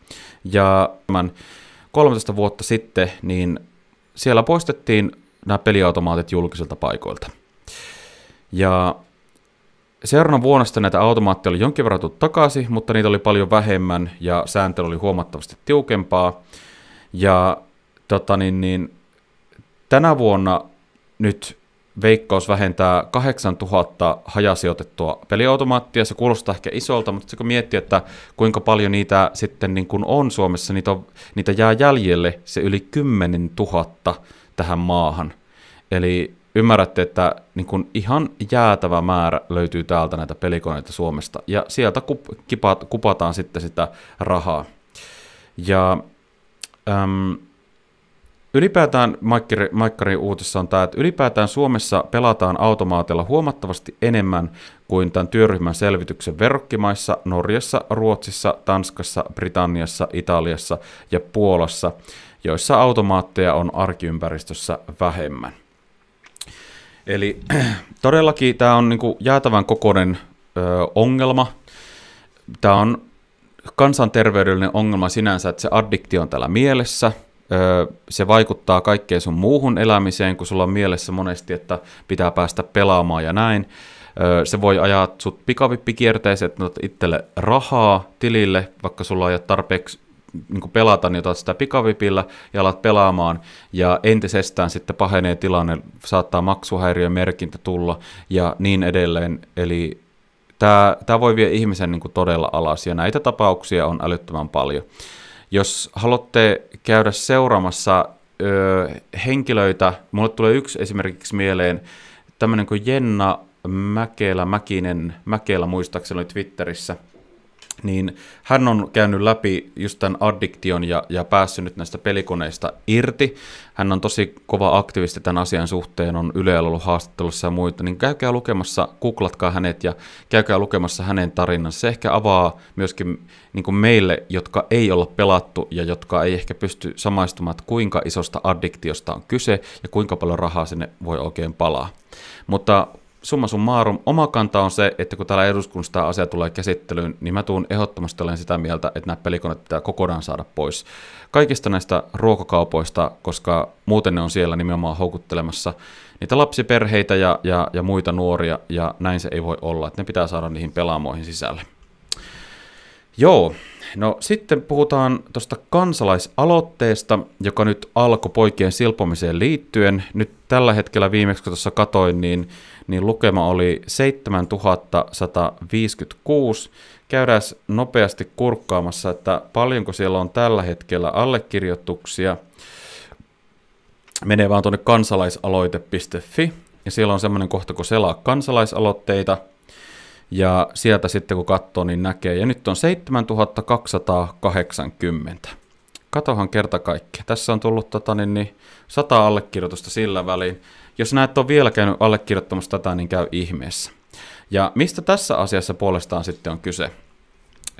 Ja 13 vuotta sitten niin siellä poistettiin nämä peliautomaatit julkisilta paikoilta. Ja seuraavana vuonna sitten näitä automaatteja oli jonkin verran tullut takaisin, mutta niitä oli paljon vähemmän ja sääntely oli huomattavasti tiukempaa. Ja tota niin, niin, tänä vuonna nyt Veikkaus vähentää 8000 hajasijoitettua peliautomaattia. Se kuulostaa ehkä isolta, mutta se kun miettii, että kuinka paljon niitä sitten niin kun on Suomessa, niitä, on, niitä jää jäljelle se yli 10 000 tähän maahan. Eli ymmärrätte, että niin kun ihan jäätävä määrä löytyy täältä näitä pelikoneita Suomesta. Ja sieltä kup- kipa- kupataan sitten sitä rahaa. Ja... Äm, Ylipäätään Maikkarin uutissa on tämä, että ylipäätään Suomessa pelataan automaatilla huomattavasti enemmän kuin tämän työryhmän selvityksen verrokkimaissa, Norjassa, Ruotsissa, Tanskassa, Britanniassa, Italiassa ja Puolassa, joissa automaatteja on arkiympäristössä vähemmän. Eli todellakin tämä on niin jäätävän kokoinen ö, ongelma. Tämä on kansanterveydellinen ongelma sinänsä, että se addiktio on täällä mielessä – se vaikuttaa kaikkeen sun muuhun elämiseen, kun sulla on mielessä monesti, että pitää päästä pelaamaan ja näin. Se voi ajaa sut pikavippikierteeseen, että itselle rahaa tilille, vaikka sulla ei ole tarpeeksi niin pelata, niin otat sitä pikavipillä ja alat pelaamaan, ja entisestään sitten pahenee tilanne, saattaa maksuhäiriömerkintä tulla ja niin edelleen, eli tämä, tämä voi vie ihmisen niin todella alas, ja näitä tapauksia on älyttömän paljon. Jos haluatte käydä seuraamassa ö, henkilöitä, mulle tulee yksi esimerkiksi mieleen, tämmöinen kuin Jenna Mäkelä, Mäkinen, Mäkelä muistaakseni oli Twitterissä – niin hän on käynyt läpi just tämän addiktion ja, ja päässyt nyt näistä pelikoneista irti. Hän on tosi kova aktivisti tämän asian suhteen, on Yleellä ollut haastattelussa ja muita, niin käykää lukemassa, kuklatkaa hänet ja käykää lukemassa hänen tarinansa. Se ehkä avaa myöskin niin meille, jotka ei olla pelattu ja jotka ei ehkä pysty samaistumaan, että kuinka isosta addiktiosta on kyse ja kuinka paljon rahaa sinne voi oikein palaa. Mutta summa summarum, oma kanta on se, että kun täällä eduskunnassa tämä asia tulee käsittelyyn, niin mä tuun ehdottomasti olen sitä mieltä, että nämä pelikoneet pitää kokonaan saada pois. Kaikista näistä ruokakaupoista, koska muuten ne on siellä nimenomaan houkuttelemassa niitä lapsiperheitä ja, ja, ja muita nuoria, ja näin se ei voi olla, että ne pitää saada niihin pelaamoihin sisälle. Joo, no sitten puhutaan tuosta kansalaisaloitteesta, joka nyt alkoi poikien silpomiseen liittyen. Nyt tällä hetkellä viimeksi, kun tuossa katoin, niin, niin lukema oli 7156. Käydään nopeasti kurkkaamassa, että paljonko siellä on tällä hetkellä allekirjoituksia. Menee vaan tuonne kansalaisaloite.fi ja siellä on semmoinen kohta, kun selaa kansalaisaloitteita – ja sieltä sitten kun katsoo, niin näkee. Ja nyt on 7280. Katohan kerta kaikkea. Tässä on tullut tota, niin, niin, 100 allekirjoitusta sillä väliin. Jos näet on vielä käynyt allekirjoittamassa tätä, niin käy ihmeessä. Ja mistä tässä asiassa puolestaan sitten on kyse?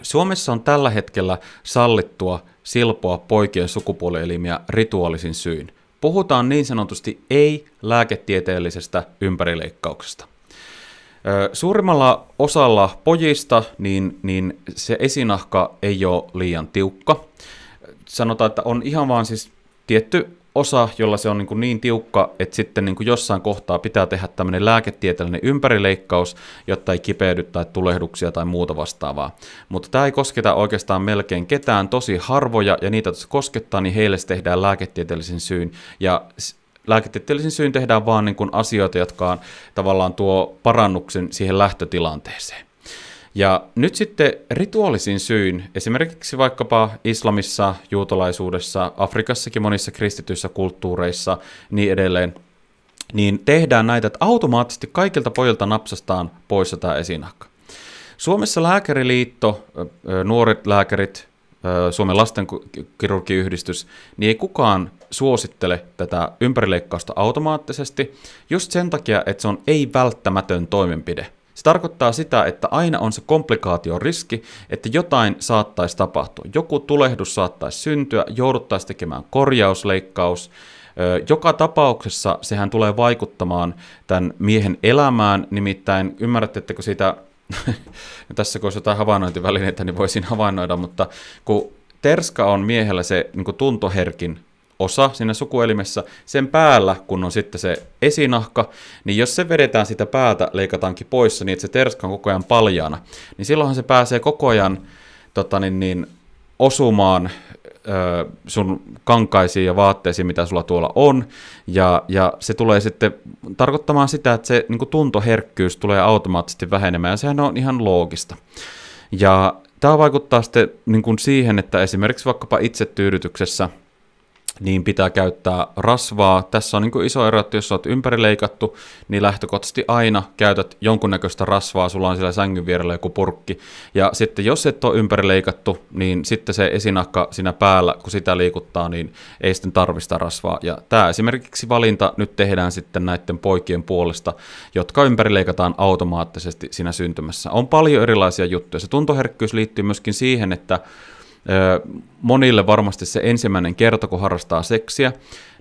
Suomessa on tällä hetkellä sallittua silpoa poikien sukupuolielimiä rituaalisin syyn. Puhutaan niin sanotusti ei-lääketieteellisestä ympärileikkauksesta. Suurimmalla osalla pojista niin, niin se esinahka ei ole liian tiukka. Sanotaan, että on ihan vaan siis tietty osa, jolla se on niin, kuin niin tiukka, että sitten niin kuin jossain kohtaa pitää tehdä tämmöinen lääketieteellinen ympärileikkaus, jotta ei kipeydy tai tulehduksia tai muuta vastaavaa. Mutta tämä ei kosketa oikeastaan melkein ketään, tosi harvoja, ja niitä, jos koskettaa, niin heille se tehdään lääketieteellisen syyn, ja lääketieteellisin syyn tehdään vaan niin kuin asioita, jotka on tavallaan tuo parannuksen siihen lähtötilanteeseen. Ja nyt sitten rituaalisin syyn, esimerkiksi vaikkapa islamissa, juutalaisuudessa, Afrikassakin monissa kristityissä kulttuureissa, niin edelleen, niin tehdään näitä, että automaattisesti kaikilta pojilta napsastaan pois tämä esinahka. Suomessa lääkäriliitto, nuoret lääkärit, Suomen lastenkirurgiyhdistys, niin ei kukaan suosittele tätä ympärileikkausta automaattisesti, just sen takia, että se on ei-välttämätön toimenpide. Se tarkoittaa sitä, että aina on se komplikaatioriski, että jotain saattaisi tapahtua. Joku tulehdus saattaisi syntyä, jouduttaisiin tekemään korjausleikkaus, joka tapauksessa sehän tulee vaikuttamaan tämän miehen elämään, nimittäin ymmärrättekö sitä tässä kun olisi jotain havainnointivälineitä, niin voisin havainnoida, mutta kun terska on miehellä se niin tuntoherkin osa siinä sukuelimessä, sen päällä, kun on sitten se esinahka, niin jos se vedetään sitä päätä, leikataankin pois, niin että se terska on koko ajan paljaana, niin silloinhan se pääsee koko ajan tota niin, niin, osumaan sun kankaisiin ja vaatteisiin, mitä sulla tuolla on, ja, ja se tulee sitten tarkoittamaan sitä, että se niin tuntoherkkyys tulee automaattisesti vähenemään, ja sehän on ihan loogista. Ja tämä vaikuttaa sitten niin kuin siihen, että esimerkiksi vaikkapa itsetyydytyksessä – niin pitää käyttää rasvaa. Tässä on niin kuin iso ero, että jos olet ympärileikattu, niin lähtökohtaisesti aina käytät jonkunnäköistä rasvaa, sulla on siellä sängyn vierellä joku purkki. Ja sitten jos et ole ympärileikattu, niin sitten se esinakka siinä päällä, kun sitä liikuttaa, niin ei sitten tarvista rasvaa. Ja tämä esimerkiksi valinta nyt tehdään sitten näiden poikien puolesta, jotka ympärileikataan automaattisesti siinä syntymässä. On paljon erilaisia juttuja. Se tuntoherkkyys liittyy myöskin siihen, että monille varmasti se ensimmäinen kerta, kun harrastaa seksiä,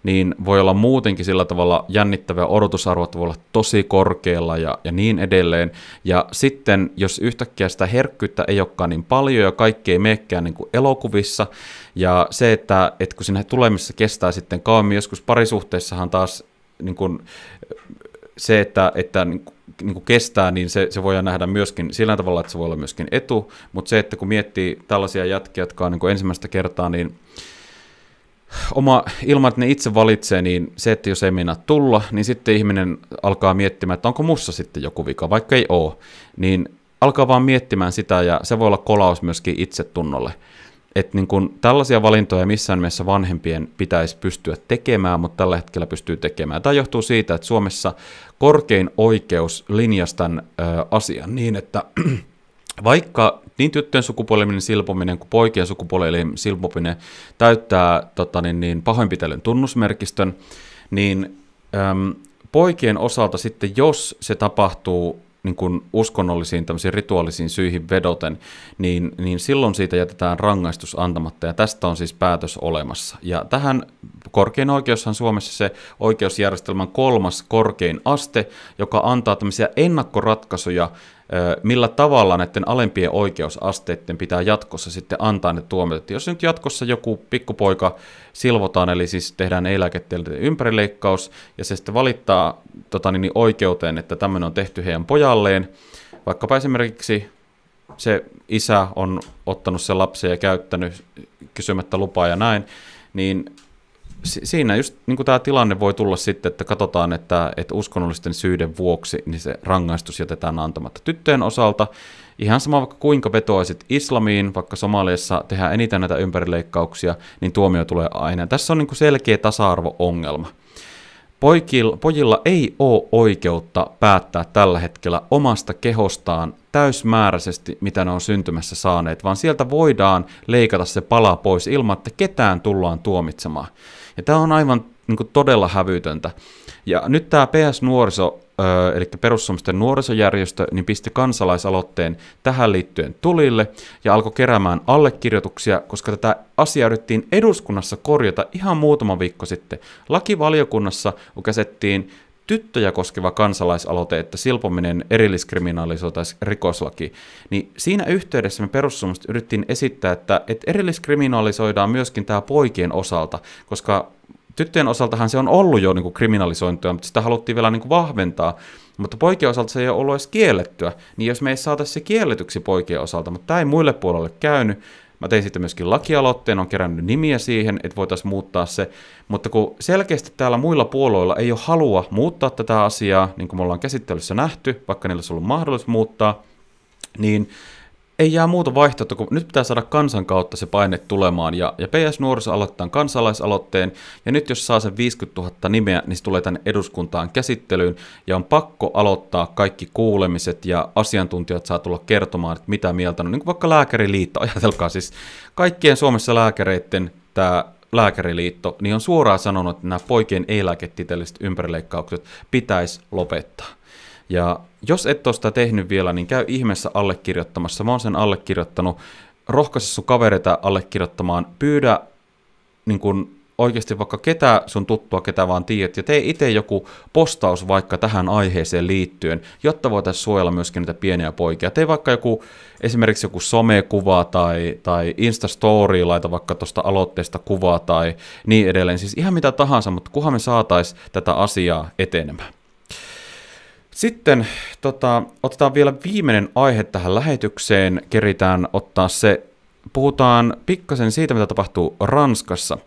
niin voi olla muutenkin sillä tavalla jännittäviä odotusarvot voi olla tosi korkealla ja, ja niin edelleen. Ja sitten, jos yhtäkkiä sitä herkkyyttä ei olekaan niin paljon ja kaikki ei meekään niin kuin elokuvissa, ja se, että, että kun sinne tulemissa kestää sitten kauemmin, joskus parisuhteessahan taas niin kuin, se, että, että niin kuin, niin kestää, niin se, se voidaan nähdä myöskin sillä tavalla, että se voi olla myöskin etu, mutta se, että kun miettii tällaisia jätkiä, jotka on niin ensimmäistä kertaa, niin oma, ilman, että ne itse valitsee, niin se, että jos ei meinaa tulla, niin sitten ihminen alkaa miettimään, että onko mussa sitten joku vika, vaikka ei ole, niin alkaa vaan miettimään sitä ja se voi olla kolaus myöskin itsetunnolle että niin kun tällaisia valintoja missään mielessä vanhempien pitäisi pystyä tekemään, mutta tällä hetkellä pystyy tekemään. Tämä johtuu siitä, että Suomessa korkein oikeus linjasi tämän ö, asian niin, että vaikka niin tyttöjen sukupuoleminen silpominen kuin poikien sukupuoleminen silpominen täyttää tota, niin, niin, pahoinpitelyn tunnusmerkistön, niin äm, poikien osalta sitten, jos se tapahtuu niin kuin uskonnollisiin tämmöisiin rituaalisiin syihin vedoten, niin, niin silloin siitä jätetään rangaistus antamatta ja tästä on siis päätös olemassa. Ja tähän korkein oikeushan Suomessa se oikeusjärjestelmän kolmas korkein aste, joka antaa tämmöisiä ennakkoratkaisuja millä tavalla näiden alempien oikeusasteiden pitää jatkossa sitten antaa ne tuomiot. Jos nyt jatkossa joku pikkupoika silvotaan, eli siis tehdään eläketieteellinen ympärileikkaus, ja se sitten valittaa tota niin, niin oikeuteen, että tämmöinen on tehty heidän pojalleen, vaikkapa esimerkiksi se isä on ottanut sen lapsen ja käyttänyt kysymättä lupaa ja näin, niin siinä just niin tämä tilanne voi tulla sitten, että katsotaan, että, että uskonnollisten syiden vuoksi niin se rangaistus jätetään antamatta. Tyttöjen osalta ihan sama vaikka kuinka vetoaisit islamiin, vaikka Somaliassa tehdään eniten näitä ympärileikkauksia, niin tuomio tulee aina. Tässä on niin selkeä tasa-arvo-ongelma. Poikilla, pojilla ei ole oikeutta päättää tällä hetkellä omasta kehostaan täysmääräisesti, mitä ne on syntymässä saaneet, vaan sieltä voidaan leikata se pala pois ilman, että ketään tullaan tuomitsemaan. Ja tämä on aivan niin kuin, todella hävytöntä. Ja nyt tämä PS Nuoriso, eli perussuomisten nuorisojärjestö, niin pisti kansalaisaloitteen tähän liittyen tulille ja alkoi keräämään allekirjoituksia, koska tätä asiaa yritettiin eduskunnassa korjata ihan muutama viikko sitten. Lakivaliokunnassa käsettiin tyttöjä koskeva kansalaisaloite, että silpominen erilliskriminalisoitaisi rikoslaki, niin siinä yhteydessä me perussuomalaiset yrittiin esittää, että, että erilliskriminalisoidaan myöskin tämä poikien osalta, koska tyttöjen osaltahan se on ollut jo niin kuin kriminalisointia, mutta sitä haluttiin vielä niin kuin vahventaa, mutta poikien osalta se ei ole ollut edes kiellettyä, niin jos me ei saataisi se kielletyksi poikien osalta, mutta tämä ei muille puolelle käynyt, Mä tein sitten myöskin lakialoitteen, on kerännyt nimiä siihen, että voitaisiin muuttaa se. Mutta kun selkeästi täällä muilla puolueilla ei ole halua muuttaa tätä asiaa, niin kuin me ollaan käsittelyssä nähty, vaikka niillä olisi ollut mahdollisuus muuttaa, niin ei jää muuta vaihtoehtoa, kun nyt pitää saada kansan kautta se paine tulemaan. Ja, ja PS Nuoriso aloittaa kansalaisaloitteen, ja nyt jos saa sen 50 000 nimeä, niin se tulee tänne eduskuntaan käsittelyyn, ja on pakko aloittaa kaikki kuulemiset, ja asiantuntijat saa tulla kertomaan, että mitä mieltä on. No, niin kuin vaikka lääkäriliitto, ajatelkaa siis, kaikkien Suomessa lääkäreiden tämä lääkäriliitto, niin on suoraan sanonut, että nämä poikien ei-lääketieteelliset ympärileikkaukset pitäisi lopettaa. Ja jos et ole sitä tehnyt vielä, niin käy ihmeessä allekirjoittamassa. Mä oon sen allekirjoittanut. Rohkaise sun kavereita allekirjoittamaan. Pyydä niin kun, oikeasti vaikka ketä sun tuttua, ketä vaan tiedät, ja tee itse joku postaus vaikka tähän aiheeseen liittyen, jotta voitaisiin suojella myöskin niitä pieniä poikia. Tee vaikka joku, esimerkiksi joku somekuva tai, tai Instastory, laita vaikka tuosta aloitteesta kuvaa tai niin edelleen. Siis ihan mitä tahansa, mutta kunhan me saataisiin tätä asiaa etenemään. Sitten tota, otetaan vielä viimeinen aihe tähän lähetykseen. Keritään ottaa se. Puhutaan pikkasen siitä, mitä tapahtuu Ranskassa.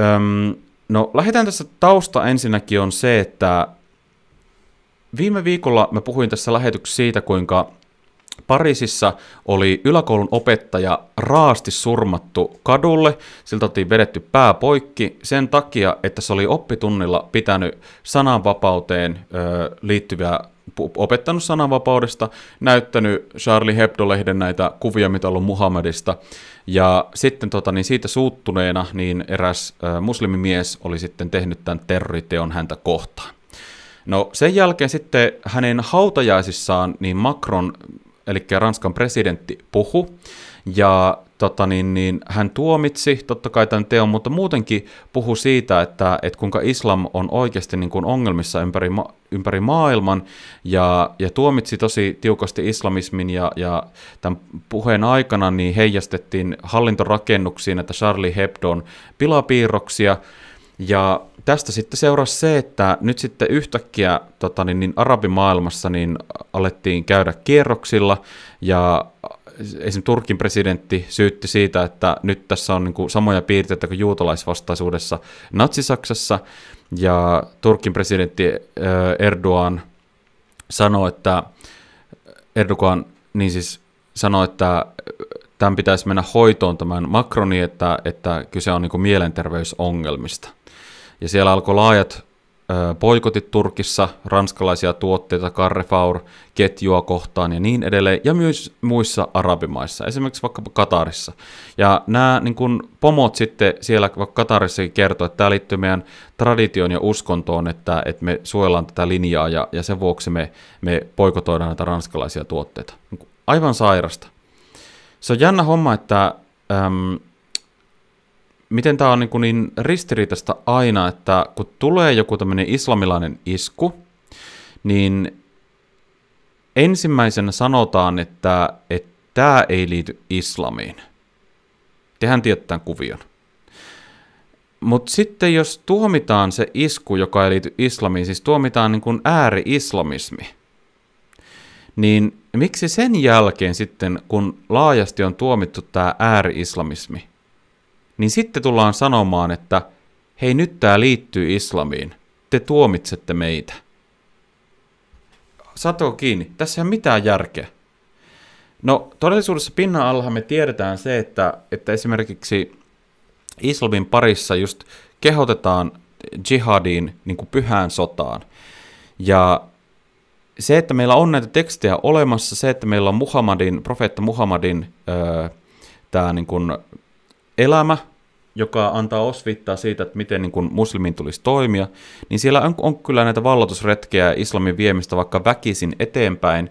Öm, no, lähdetään tässä tausta ensinnäkin on se, että viime viikolla mä puhuin tässä lähetyksessä siitä, kuinka Pariisissa oli yläkoulun opettaja raasti surmattu kadulle, siltä oltiin vedetty pää poikki sen takia, että se oli oppitunnilla pitänyt sananvapauteen liittyviä opettanut sananvapaudesta, näyttänyt Charlie Hebdo-lehden näitä kuvia, mitä ollut Muhammadista. Ja sitten tota, niin siitä suuttuneena niin eräs ö, muslimimies oli sitten tehnyt tämän terroriteon häntä kohtaan. No sen jälkeen sitten hänen hautajaisissaan niin Macron eli Ranskan presidentti, puhu. Ja tota niin, niin, hän tuomitsi totta kai tämän teon, mutta muutenkin puhu siitä, että, että kuinka islam on oikeasti niin kuin ongelmissa ympäri, ma- ympäri maailman ja, ja tuomitsi tosi tiukasti islamismin ja, ja tämän puheen aikana niin heijastettiin hallintorakennuksiin, että Charlie Hebdon pilapiirroksia ja tästä sitten seurasi se, että nyt sitten yhtäkkiä tota, niin, niin arabimaailmassa niin alettiin käydä kierroksilla ja esimerkiksi Turkin presidentti syytti siitä, että nyt tässä on niin kuin samoja piirteitä kuin juutalaisvastaisuudessa Natsi-Saksassa ja Turkin presidentti äh, Erdogan sanoi, että Erdogan niin siis sanoi, että tämän pitäisi mennä hoitoon tämän Macroni, että, että kyse on niin kuin mielenterveysongelmista. Ja siellä alkoi laajat poikotit Turkissa, ranskalaisia tuotteita Carrefour, ketjua kohtaan ja niin edelleen, ja myös muissa arabimaissa, esimerkiksi vaikka Katarissa. Ja nämä niin kun pomot sitten siellä vaikka Katarissakin kertoo, että tämä liittyy meidän traditioon ja uskontoon, että, että me suojellaan tätä linjaa ja, ja sen vuoksi me, me poikotoidaan näitä ranskalaisia tuotteita. Niin aivan sairasta. Se on jännä homma, että äm, miten tämä on niinku niin, kuin niin ristiriitasta aina, että kun tulee joku tämmöinen islamilainen isku, niin ensimmäisenä sanotaan, että, että tämä ei liity islamiin. Tehän tämän kuvion. Mutta sitten jos tuomitaan se isku, joka ei liity islamiin, siis tuomitaan niin kuin ääri-islamismi, niin miksi sen jälkeen sitten, kun laajasti on tuomittu tämä ääri-islamismi, niin sitten tullaan sanomaan, että hei nyt tämä liittyy islamiin, te tuomitsette meitä. Sato kiinni, tässä ei ole mitään järkeä. No todellisuudessa pinnan alla me tiedetään se, että, että esimerkiksi islamin parissa just kehotetaan jihadiin, niin kuin pyhään sotaan. Ja se, että meillä on näitä tekstejä olemassa, se, että meillä on Muhammadin, profeetta Muhammadin öö, tämä niin elämä, joka antaa osvittaa siitä, että miten niin kuin muslimin tulisi toimia, niin siellä on, on kyllä näitä vallotusretkejä ja islamin viemistä vaikka väkisin eteenpäin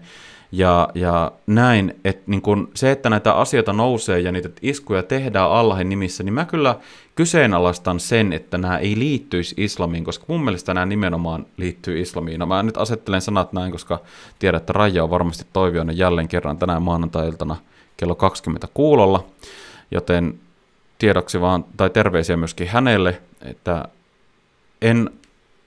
ja, ja näin, että niin kun se, että näitä asioita nousee ja niitä iskuja tehdään Allahin nimissä, niin mä kyllä kyseenalaistan sen, että nämä ei liittyisi islamiin, koska mun mielestä nämä nimenomaan liittyy islamiin. No mä nyt asettelen sanat näin, koska tiedän, että Raija on varmasti toivioinen jälleen kerran tänään maanantai-iltana kello 20 kuulolla, joten tiedoksi vaan, tai terveisiä myöskin hänelle, että en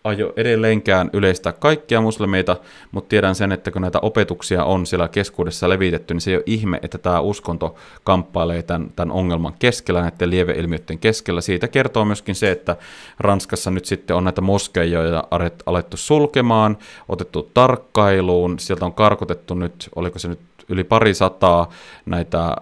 aio edelleenkään yleistää kaikkia muslimeita, mutta tiedän sen, että kun näitä opetuksia on siellä keskuudessa levitetty, niin se ei ole ihme, että tämä uskonto kamppailee tämän, tämän ongelman keskellä, näiden lieveilmiöiden keskellä. Siitä kertoo myöskin se, että Ranskassa nyt sitten on näitä moskeijoja alettu sulkemaan, otettu tarkkailuun, sieltä on karkotettu nyt, oliko se nyt yli pari sataa näitä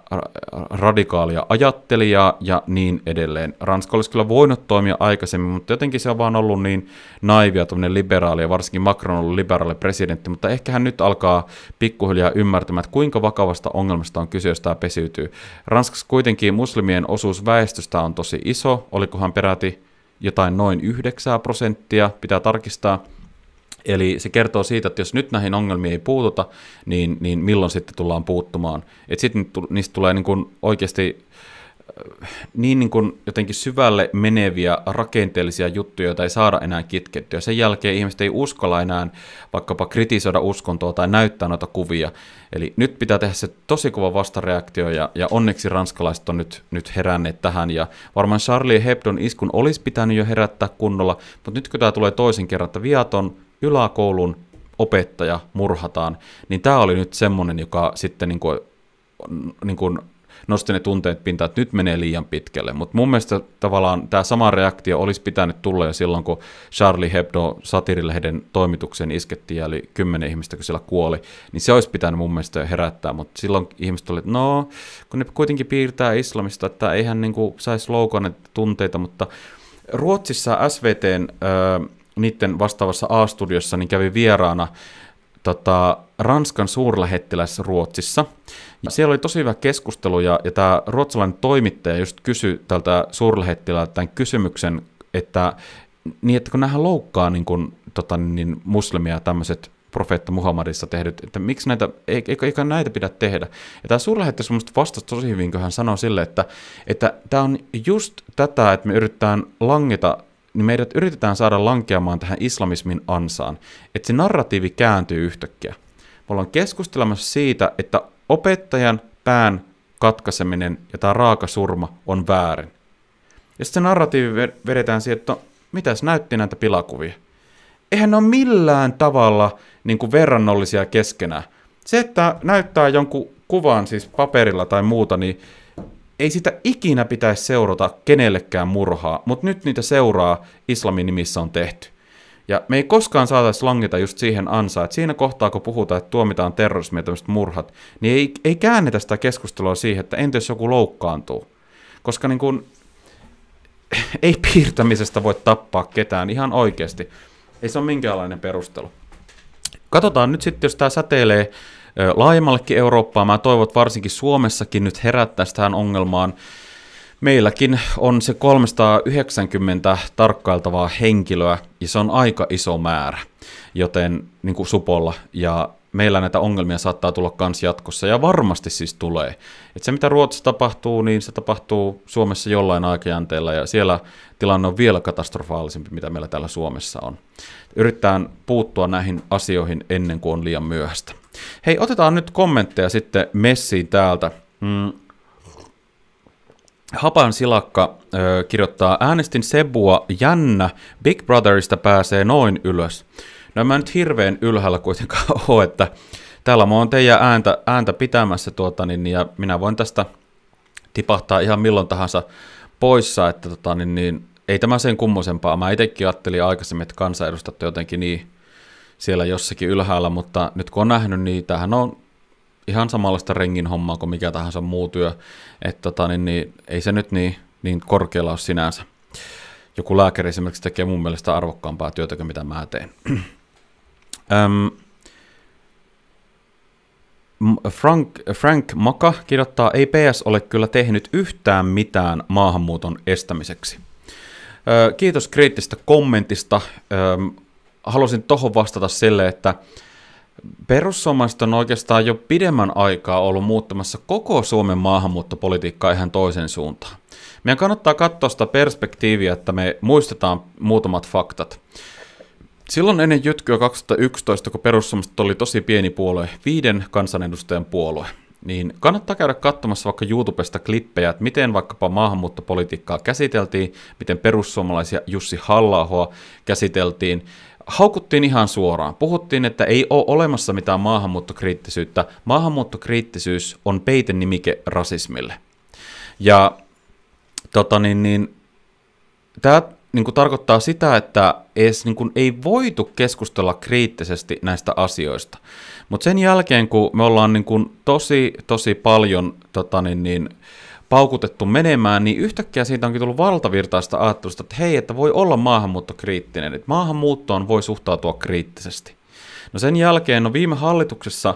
radikaalia ajattelijaa ja niin edelleen. Ranska olisi kyllä voinut toimia aikaisemmin, mutta jotenkin se on vaan ollut niin naivia, tuommoinen liberaali, ja varsinkin Macron on ollut liberaali presidentti, mutta ehkä hän nyt alkaa pikkuhiljaa ymmärtämään, että kuinka vakavasta ongelmasta on kyse, jos tämä pesiytyy. Ranskassa kuitenkin muslimien osuus väestöstä on tosi iso, olikohan peräti jotain noin 9 prosenttia, pitää tarkistaa – Eli se kertoo siitä, että jos nyt näihin ongelmiin ei puututa, niin, niin milloin sitten tullaan puuttumaan. Että sitten niistä tulee äh, niin kuin oikeasti niin, niin kuin jotenkin syvälle meneviä rakenteellisia juttuja, joita ei saada enää kitkettyä. Sen jälkeen ihmiset ei uskalla enää vaikkapa kritisoida uskontoa tai näyttää noita kuvia. Eli nyt pitää tehdä se tosi kova vastareaktio ja, ja onneksi ranskalaiset on nyt, nyt heränneet tähän. Ja varmaan Charlie Hebdon iskun olisi pitänyt jo herättää kunnolla, mutta nyt kun tämä tulee toisen kerran, että viaton yläkoulun opettaja murhataan, niin tämä oli nyt semmoinen, joka sitten niin kuin, niin kuin nosti ne tunteet pintaan, että nyt menee liian pitkälle. Mutta mun mielestä tavallaan tämä sama reaktio olisi pitänyt tulla jo silloin, kun Charlie Hebdo satirilehden toimituksen iskettiin, eli kymmenen ihmistä, kun siellä kuoli, niin se olisi pitänyt mun mielestä herättää, mutta silloin ihmiset oli, että no, kun ne kuitenkin piirtää islamista, että eihän niin kuin saisi loukannut tunteita, mutta Ruotsissa SVTn... Öö, niiden vastaavassa A-studiossa niin kävi vieraana tota, Ranskan suurlähettiläs Ruotsissa. Ja siellä oli tosi hyvä keskustelu ja, ja tämä ruotsalainen toimittaja just kysyi tältä suurlähettilältä tämän kysymyksen, että, niin, että kun nämähän loukkaa niin kun, tota, niin muslimia tämmöiset profeetta Muhammadissa tehdyt, että miksi näitä, eikö, eikö näitä pidä tehdä. Ja tämä suurlähettiläs mun vastasi tosi hyvin, kun hän sanoi sille, että, että tämä on just tätä, että me yritetään langeta niin meidät yritetään saada lankeamaan tähän islamismin ansaan, että se narratiivi kääntyy yhtäkkiä. Me ollaan keskustelemassa siitä, että opettajan pään katkaiseminen ja tämä raaka surma on väärin. Ja sitten se narratiivi vedetään siihen, että no, mitäs näytti näitä pilakuvia. Eihän ne ole millään tavalla niin kuin verrannollisia keskenään. Se, että näyttää jonkun kuvan siis paperilla tai muuta, niin ei sitä ikinä pitäisi seurata kenellekään murhaa, mutta nyt niitä seuraa islamin nimissä on tehty. Ja me ei koskaan saataisi langita just siihen ansaan, että siinä kohtaa, kun puhutaan, että tuomitaan terrorismia tämmöiset murhat, niin ei, ei käännetä sitä keskustelua siihen, että entä jos joku loukkaantuu. Koska niin kun, ei piirtämisestä voi tappaa ketään ihan oikeasti. Ei se ole minkäänlainen perustelu. Katsotaan nyt sitten, jos tämä säteilee laajemmallekin Eurooppaan. Mä toivon, että varsinkin Suomessakin nyt herättäisiin tähän ongelmaan. Meilläkin on se 390 tarkkailtavaa henkilöä, ja se on aika iso määrä, joten niin kuin supolla. Ja meillä näitä ongelmia saattaa tulla kans jatkossa, ja varmasti siis tulee. Et se, mitä Ruotsissa tapahtuu, niin se tapahtuu Suomessa jollain aikajänteellä, ja siellä tilanne on vielä katastrofaalisempi, mitä meillä täällä Suomessa on. Yritetään puuttua näihin asioihin ennen kuin on liian myöhäistä. Hei, otetaan nyt kommentteja sitten messiin täältä. Mm. Hapan silakka ö, kirjoittaa, äänestin Sebua jännä, Big Brotherista pääsee noin ylös. No mä nyt hirveän ylhäällä kuitenkaan ole, että täällä mä oon teidän ääntä, ääntä pitämässä tuota, niin, ja minä voin tästä tipahtaa ihan milloin tahansa poissa, että tota, niin, niin, ei tämä sen kummosempaa. Mä itsekin ajattelin aikaisemmin, että kansanedustajat jotenkin niin siellä jossakin ylhäällä, mutta nyt kun on nähnyt, niin tämähän on ihan samanlaista rengin hommaa kuin mikä tahansa muu työ, että tota, niin, niin, ei se nyt niin, niin korkealla ole sinänsä. Joku lääkäri esimerkiksi tekee mun mielestä arvokkaampaa työtä kuin mitä mä teen. Öm, Frank, Frank Maka kirjoittaa, ei PS ole kyllä tehnyt yhtään mitään maahanmuuton estämiseksi. Kiitos kriittistä kommentista halusin tuohon vastata sille, että perussuomalaiset on oikeastaan jo pidemmän aikaa ollut muuttamassa koko Suomen maahanmuuttopolitiikkaa ihan toisen suuntaan. Meidän kannattaa katsoa sitä perspektiiviä, että me muistetaan muutamat faktat. Silloin ennen jytkyä 2011, kun perussuomalaiset oli tosi pieni puolue, viiden kansanedustajan puolue, niin kannattaa käydä katsomassa vaikka YouTubesta klippejä, että miten vaikkapa maahanmuuttopolitiikkaa käsiteltiin, miten perussuomalaisia Jussi halla käsiteltiin, haukuttiin ihan suoraan. Puhuttiin, että ei ole olemassa mitään maahanmuuttokriittisyyttä. Maahanmuuttokriittisyys on nimike rasismille. Ja tota niin, niin, tämä niin kuin tarkoittaa sitä, että edes niin kuin ei voitu keskustella kriittisesti näistä asioista. Mutta sen jälkeen, kun me ollaan niin kuin tosi, tosi paljon tota niin, niin, äh, paukutettu menemään, niin yhtäkkiä siitä onkin tullut valtavirtaista ajattelusta, että hei, että voi olla maahanmuuttokriittinen, että maahanmuuttoon voi suhtautua kriittisesti. No sen jälkeen, no viime hallituksessa,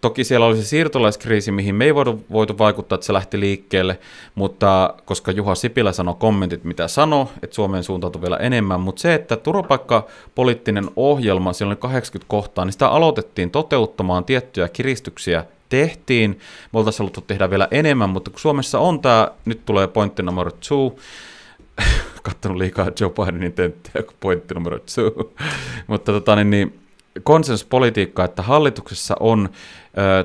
toki siellä oli se siirtolaiskriisi, mihin me ei voitu, voitu vaikuttaa, että se lähti liikkeelle, mutta koska Juha Sipilä sanoi kommentit, mitä sanoi, että Suomeen suuntautui vielä enemmän, mutta se, että turvapaikkapoliittinen ohjelma, siellä oli 80 kohtaa, niin sitä aloitettiin toteuttamaan tiettyjä kiristyksiä tehtiin. Me oltaisiin haluttu tehdä vielä enemmän, mutta kun Suomessa on tämä, nyt tulee pointti numero two, kattonut liikaa Joe Bidenin tenttiä kuin pointti numero two, mutta tota, niin, niin, konsensuspolitiikka, että hallituksessa on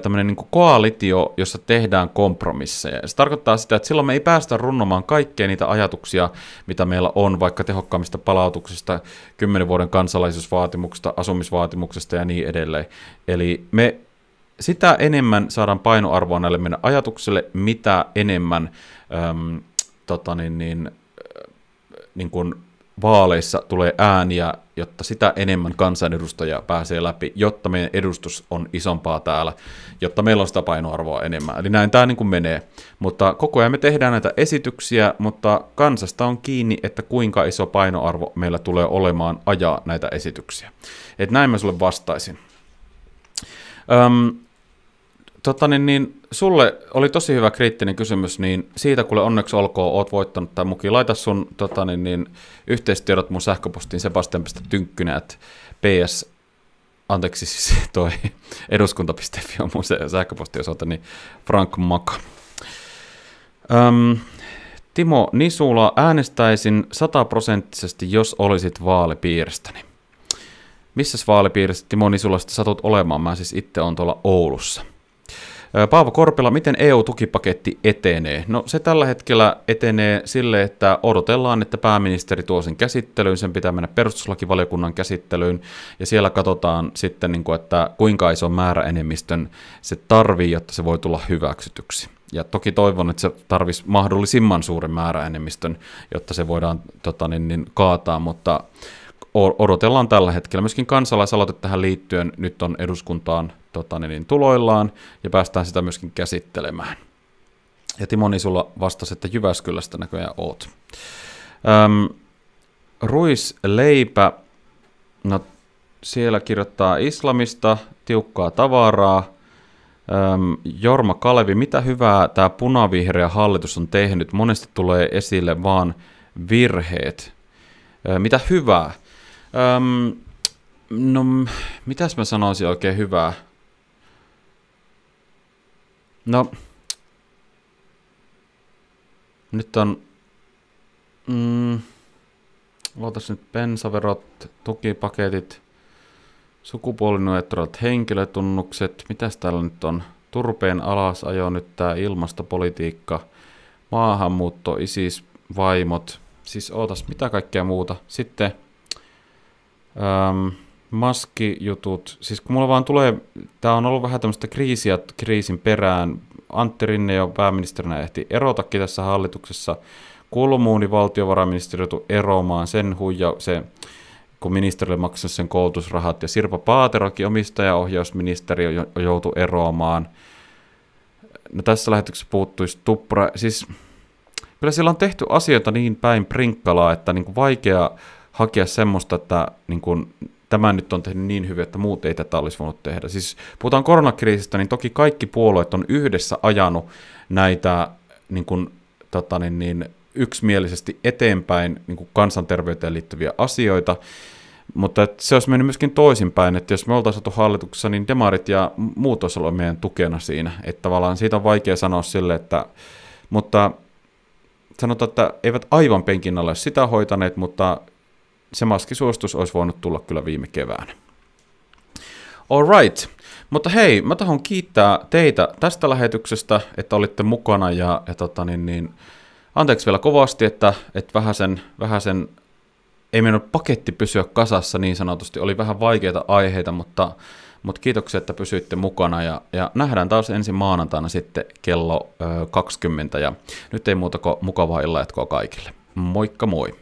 tämmöinen niin koalitio, jossa tehdään kompromisseja. Se tarkoittaa sitä, että silloin me ei päästä runnomaan kaikkea niitä ajatuksia, mitä meillä on, vaikka tehokkaammista palautuksista, kymmenen vuoden kansalaisuusvaatimuksesta, asumisvaatimuksesta ja niin edelleen. Eli me sitä enemmän saadaan painoarvoa näille meidän ajatuksille, mitä enemmän äm, tota niin, niin, äh, niin kuin vaaleissa tulee ääniä, jotta sitä enemmän kansanedustajia pääsee läpi, jotta meidän edustus on isompaa täällä, jotta meillä on sitä painoarvoa enemmän. Eli näin tämä niin kuin menee. Mutta koko ajan me tehdään näitä esityksiä, mutta kansasta on kiinni, että kuinka iso painoarvo meillä tulee olemaan ajaa näitä esityksiä. Et näin mä sulle vastaisin. Öm, Totta, niin, niin, sulle oli tosi hyvä kriittinen kysymys, niin siitä kuule onneksi olkoon, oot voittanut tämän mukin. Laita sun tota, niin, niin, yhteistiedot mun sähköpostiin sebastian.tynkkynen, että ps, anteeksi siis toi eduskunta.fi on mun sähköpostiosoite, niin Frank Maka. Öm, Timo Nisula, äänestäisin sataprosenttisesti, jos olisit vaalipiiristäni. Missä vaalipiirissä Timo Nisulasta satut olemaan? Mä siis itse on tuolla Oulussa. Paavo Korpela, miten EU-tukipaketti etenee? No se tällä hetkellä etenee sille, että odotellaan, että pääministeri tuo sen käsittelyyn, sen pitää mennä perustuslakivaliokunnan käsittelyyn, ja siellä katsotaan sitten, niin kuin, että kuinka määrä enemmistön se tarvii, jotta se voi tulla hyväksytyksi. Ja toki toivon, että se tarvisi mahdollisimman suuren enemmistön, jotta se voidaan tota, niin, niin, kaataa, mutta odotellaan tällä hetkellä. Myöskin kansalaisaloite tähän liittyen nyt on eduskuntaan tota, niin, niin, tuloillaan ja päästään sitä myöskin käsittelemään. Ja Timoni niin sulla vastasi, että Jyväskylästä näköjään oot. Öm, ruisleipä, no siellä kirjoittaa islamista, tiukkaa tavaraa. Öm, Jorma Kalevi, mitä hyvää tämä punavihreä hallitus on tehnyt? Monesti tulee esille vaan virheet. Öm, mitä hyvää? Öm, no, mitäs mä sanoisin oikein hyvää? No. Nyt on... Mm, luotas nyt bensaverot, tukipaketit, sukupuolineutraat henkilötunnukset. Mitäs täällä nyt on? Turpeen alasajo, nyt tää ilmastopolitiikka, maahanmuutto, isis, vaimot. Siis ootas, mitä kaikkea muuta. Sitten... Ähm, maskijutut, siis kun mulla vaan tulee, tämä on ollut vähän tämmöistä kriisiä kriisin perään. Antti Rinne jo pääministerinä ehti erotakin tässä hallituksessa. Kulmuuni niin valtiovarainministeri joutui eroamaan sen huija, se, kun ministerille maksaa sen koulutusrahat, ja Sirpa Paaterokin omistajaohjausministeri joutui eroamaan. No tässä lähetyksessä puuttuisi tuppra, siis kyllä siellä on tehty asioita niin päin prinkkalaa, että niin kuin vaikea hakea semmoista, että niin kuin tämä nyt on tehnyt niin hyvin, että muut ei tätä olisi voinut tehdä. Siis puhutaan koronakriisistä, niin toki kaikki puolueet on yhdessä ajanut näitä niin kuin, tota niin, niin, yksimielisesti eteenpäin niin kuin kansanterveyteen liittyviä asioita, mutta että se olisi mennyt myöskin toisinpäin, että jos me oltaisiin saatu hallituksessa, niin demarit ja muut olisi ollut meidän tukena siinä. Että tavallaan siitä on vaikea sanoa sille, että... Mutta sanotaan, että eivät aivan penkin alle sitä hoitaneet, mutta se maskisuostus olisi voinut tulla kyllä viime keväänä. Alright, mutta hei, mä tahon kiittää teitä tästä lähetyksestä, että olitte mukana ja, ja tota niin, niin, anteeksi vielä kovasti, että, että vähän sen, vähän sen ei mennyt paketti pysyä kasassa niin sanotusti, oli vähän vaikeita aiheita, mutta, mutta kiitoksia, että pysyitte mukana ja, ja nähdään taas ensi maanantaina sitten kello ö, 20 ja nyt ei muuta kuin mukavaa jatkoa kaikille. Moikka moi!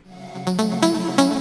thank you